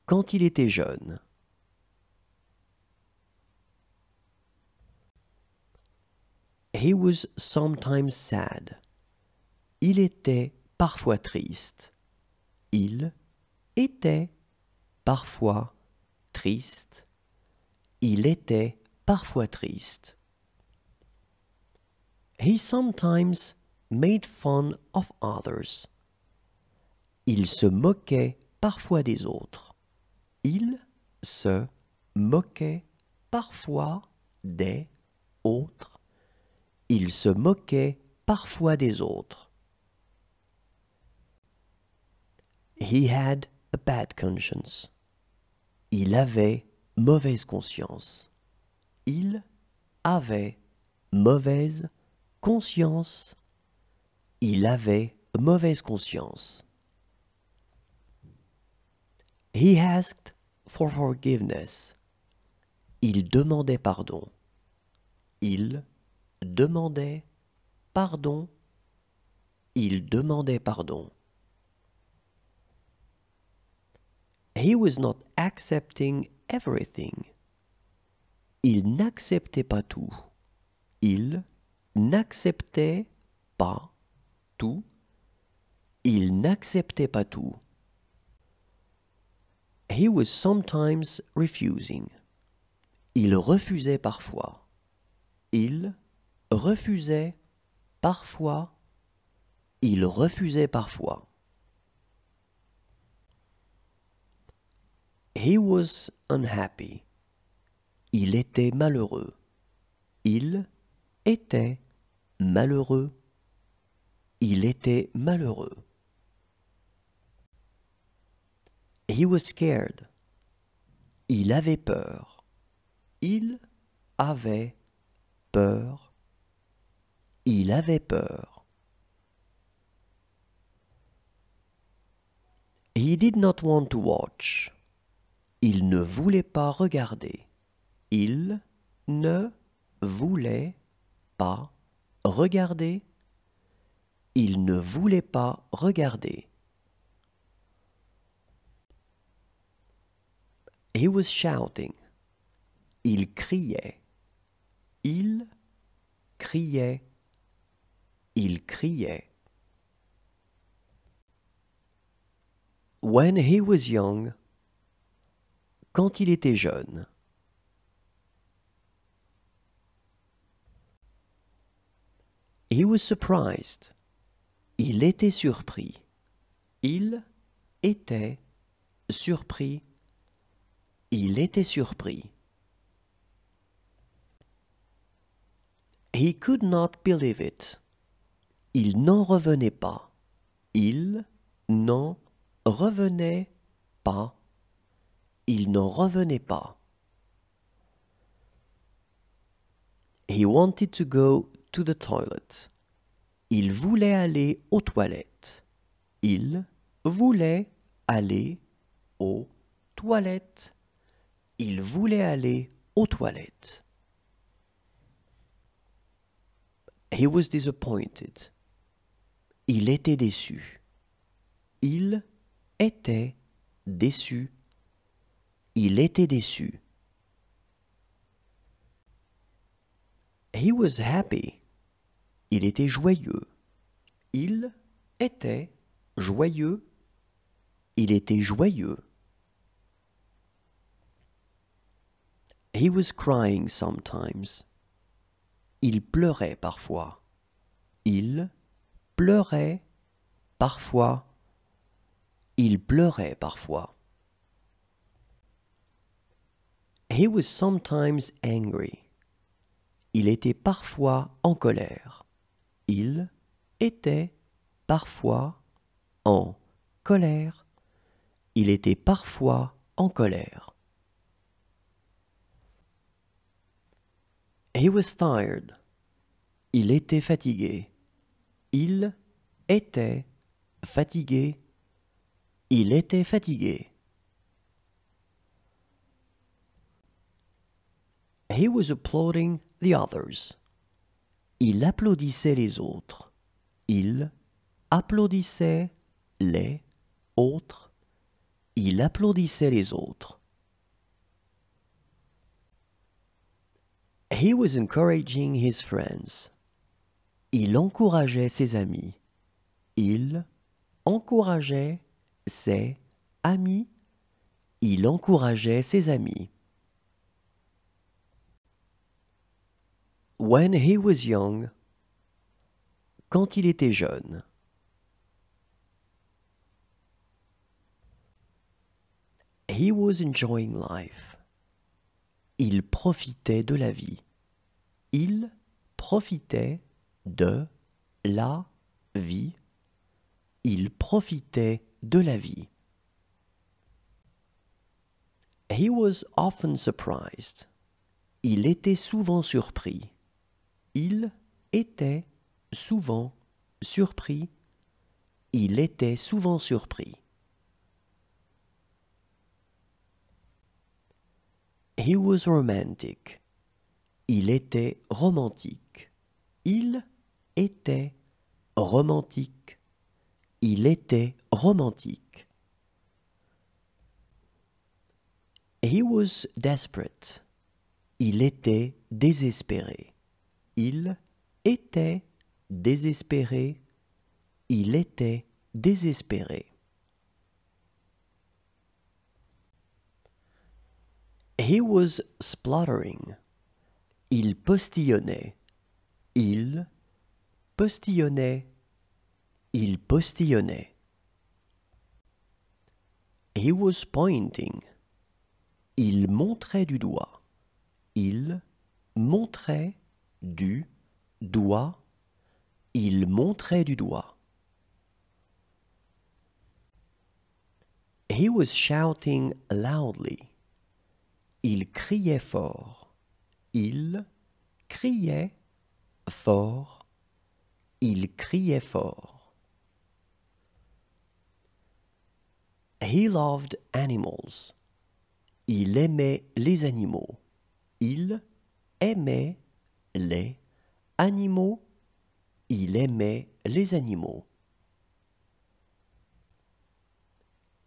Quand il était jeune. He was sometimes sad. Il était parfois triste. Il était parfois triste. Il était parfois triste. He sometimes made fun of others. Il se moquait parfois des autres. Il se moquait parfois des autres. Il se moquait parfois des autres. He had a bad conscience. Il avait mauvaise conscience. Il avait mauvaise conscience. Il avait mauvaise conscience. He asked for forgiveness. Il demandait pardon. Il demandait pardon. Il demandait pardon. He was not accepting everything. Il n'acceptait pas tout. Il n'acceptait pas tout. Il n'acceptait pas tout. He was sometimes refusing. Il refusait parfois. Il refusait parfois. Il refusait parfois. He was unhappy. Il était malheureux. Il était malheureux. Il était malheureux. He was scared. Il avait peur. Il avait peur. Il avait peur. He did not want to watch. Il ne voulait pas regarder. Il ne voulait pas regarder. Il ne voulait pas regarder. He was shouting. Il criait. Il criait. Il criait. When he was young, quand il était jeune. He was surprised. Il était surpris. Il était surpris. Il était surpris. He could not believe it. Il n'en revenait pas. Il n'en revenait pas il n'en revenait pas. He wanted to go to the toilet. Il voulait aller aux toilettes. Il voulait aller aux toilettes. Il voulait aller aux toilettes. He was disappointed. Il était déçu. Il était déçu. Il était déçu. He was happy. Il était joyeux. Il était joyeux. Il était joyeux. He was crying sometimes. Il pleurait parfois. Il pleurait parfois. Il pleurait parfois. He was sometimes angry. Il était parfois en colère. Il était parfois en colère. Il était parfois en colère. He was tired. Il était fatigué. Il était fatigué. Il était fatigué. He was applauding the others. Il applaudissait les autres. Il applaudissait les autres. Il applaudissait les autres. He was encouraging his friends. Il encourageait ses amis. Il encourageait ses amis. Il encourageait ses amis. When he was young, quand il était jeune. He was enjoying life. Il profitait de la vie. Il profitait de la vie. Il profitait de la vie. He was often surprised. Il était souvent surpris. Il était souvent surpris. Il était souvent surpris. He was romantic. Il était romantique. Il était romantique. Il était romantique. He was desperate. Il était désespéré. Il était désespéré. Il était désespéré. He was spluttering. Il postillonnait. Il postillonnait. Il postillonnait. He was pointing. Il montrait du doigt. Il montrait du doigt, il montrait du doigt. He was shouting loudly. Il criait fort. Il criait fort. Il criait fort. He loved animals. Il aimait les animaux. Il aimait les animaux. Il aimait les animaux.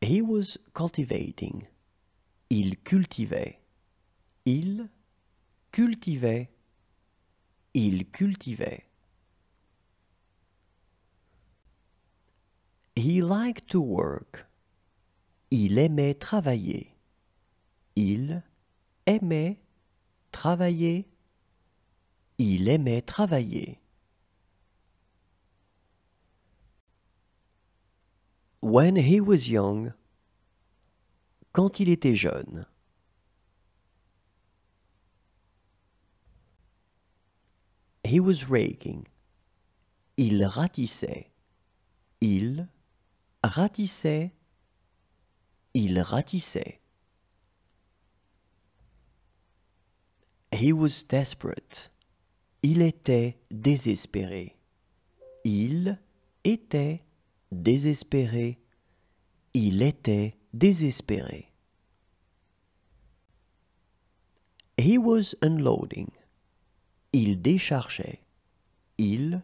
He was cultivating. Il cultivait. Il cultivait. Il cultivait. He liked to work. Il aimait travailler. Il aimait travailler. Il aimait travailler. When he was young. Quand il était jeune. He was raking. Il ratissait. Il ratissait. Il ratissait. He was desperate. Il était désespéré. Il était désespéré. Il était désespéré. He was unloading. Il déchargeait. Il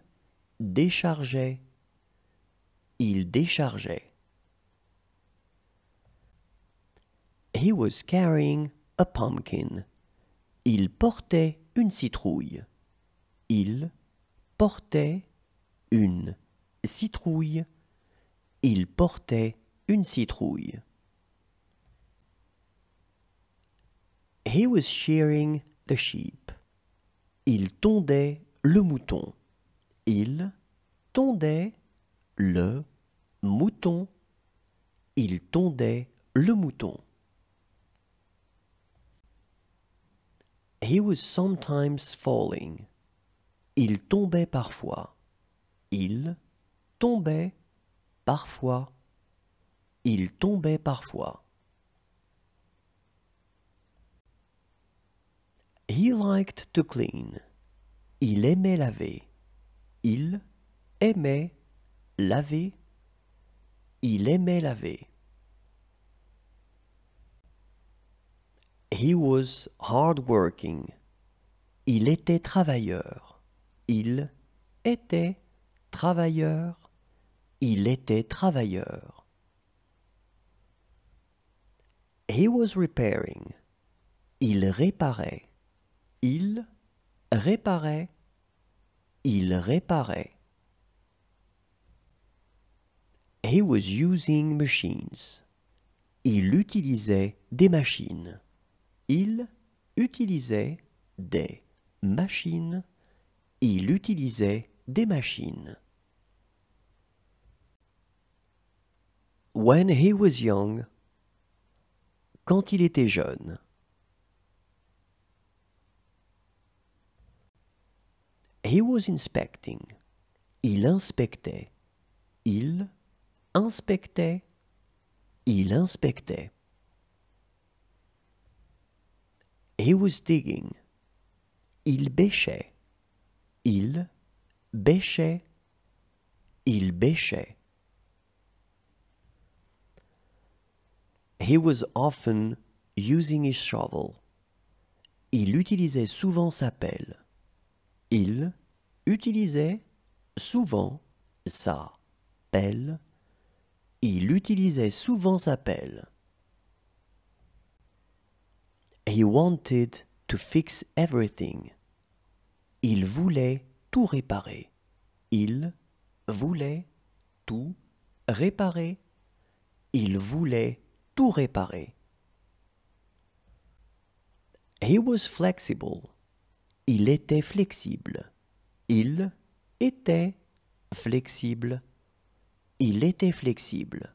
déchargeait. Il déchargeait. He was carrying a pumpkin. Il portait une citrouille. Il portait une citrouille. Il portait une citrouille. He was shearing the sheep. Il tondait le mouton. Il tondait le mouton. Il tondait le mouton. He was sometimes falling. Il tombait parfois. Il tombait parfois. Il tombait parfois. He liked to clean. Il aimait laver. Il aimait laver. Il aimait laver. He was hard working. Il était travailleur. Il était travailleur. Il était travailleur. He was repairing. Il réparait. Il réparait. Il réparait. He was using machines. Il utilisait des machines. Il utilisait des machines. Il utilisait des machines. When he was young. Quand il était jeune. He was inspecting. Il inspectait. Il inspectait. Il inspectait. He was digging. Il bêchait. Il bêchait. Il bêchait. He was often using his shovel. Il utilisait souvent sa pelle. Il utilisait souvent sa pelle. Il utilisait souvent sa pelle. He wanted to fix everything. Il voulait tout réparer. Il voulait tout réparer. Il voulait tout réparer. He was flexible. Il était flexible. Il était flexible. Il était flexible.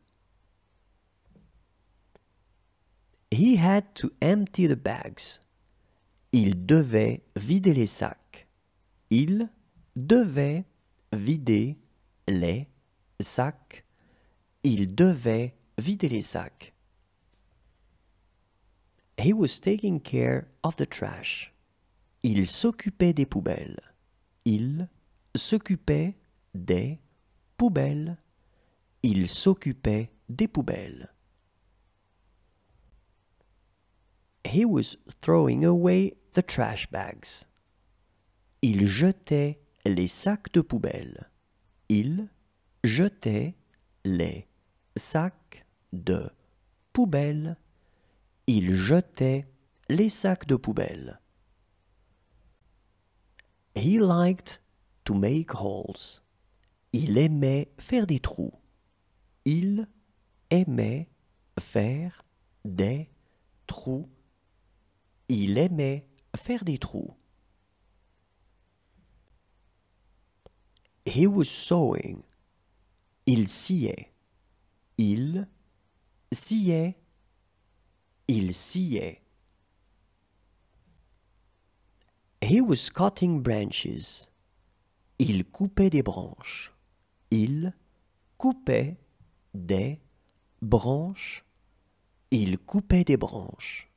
He had to empty the bags. Il devait vider les sacs. Il devait vider les sacs. Il devait vider les sacs. He was taking care of the trash. Il s'occupait des poubelles. Il s'occupait des poubelles. Il s'occupait des poubelles. He was throwing away the trash bags. Il jetait les sacs de poubelle. Il jetait les sacs de poubelle. Il jetait les sacs de poubelle. He liked to make holes. Il aimait faire des trous. Il aimait faire des trous. Il aimait faire des trous. He was sewing. Il sciait. Il sciait. Il sciait. He was cutting branches. Il coupait des branches. Il coupait des branches. Il coupait des branches.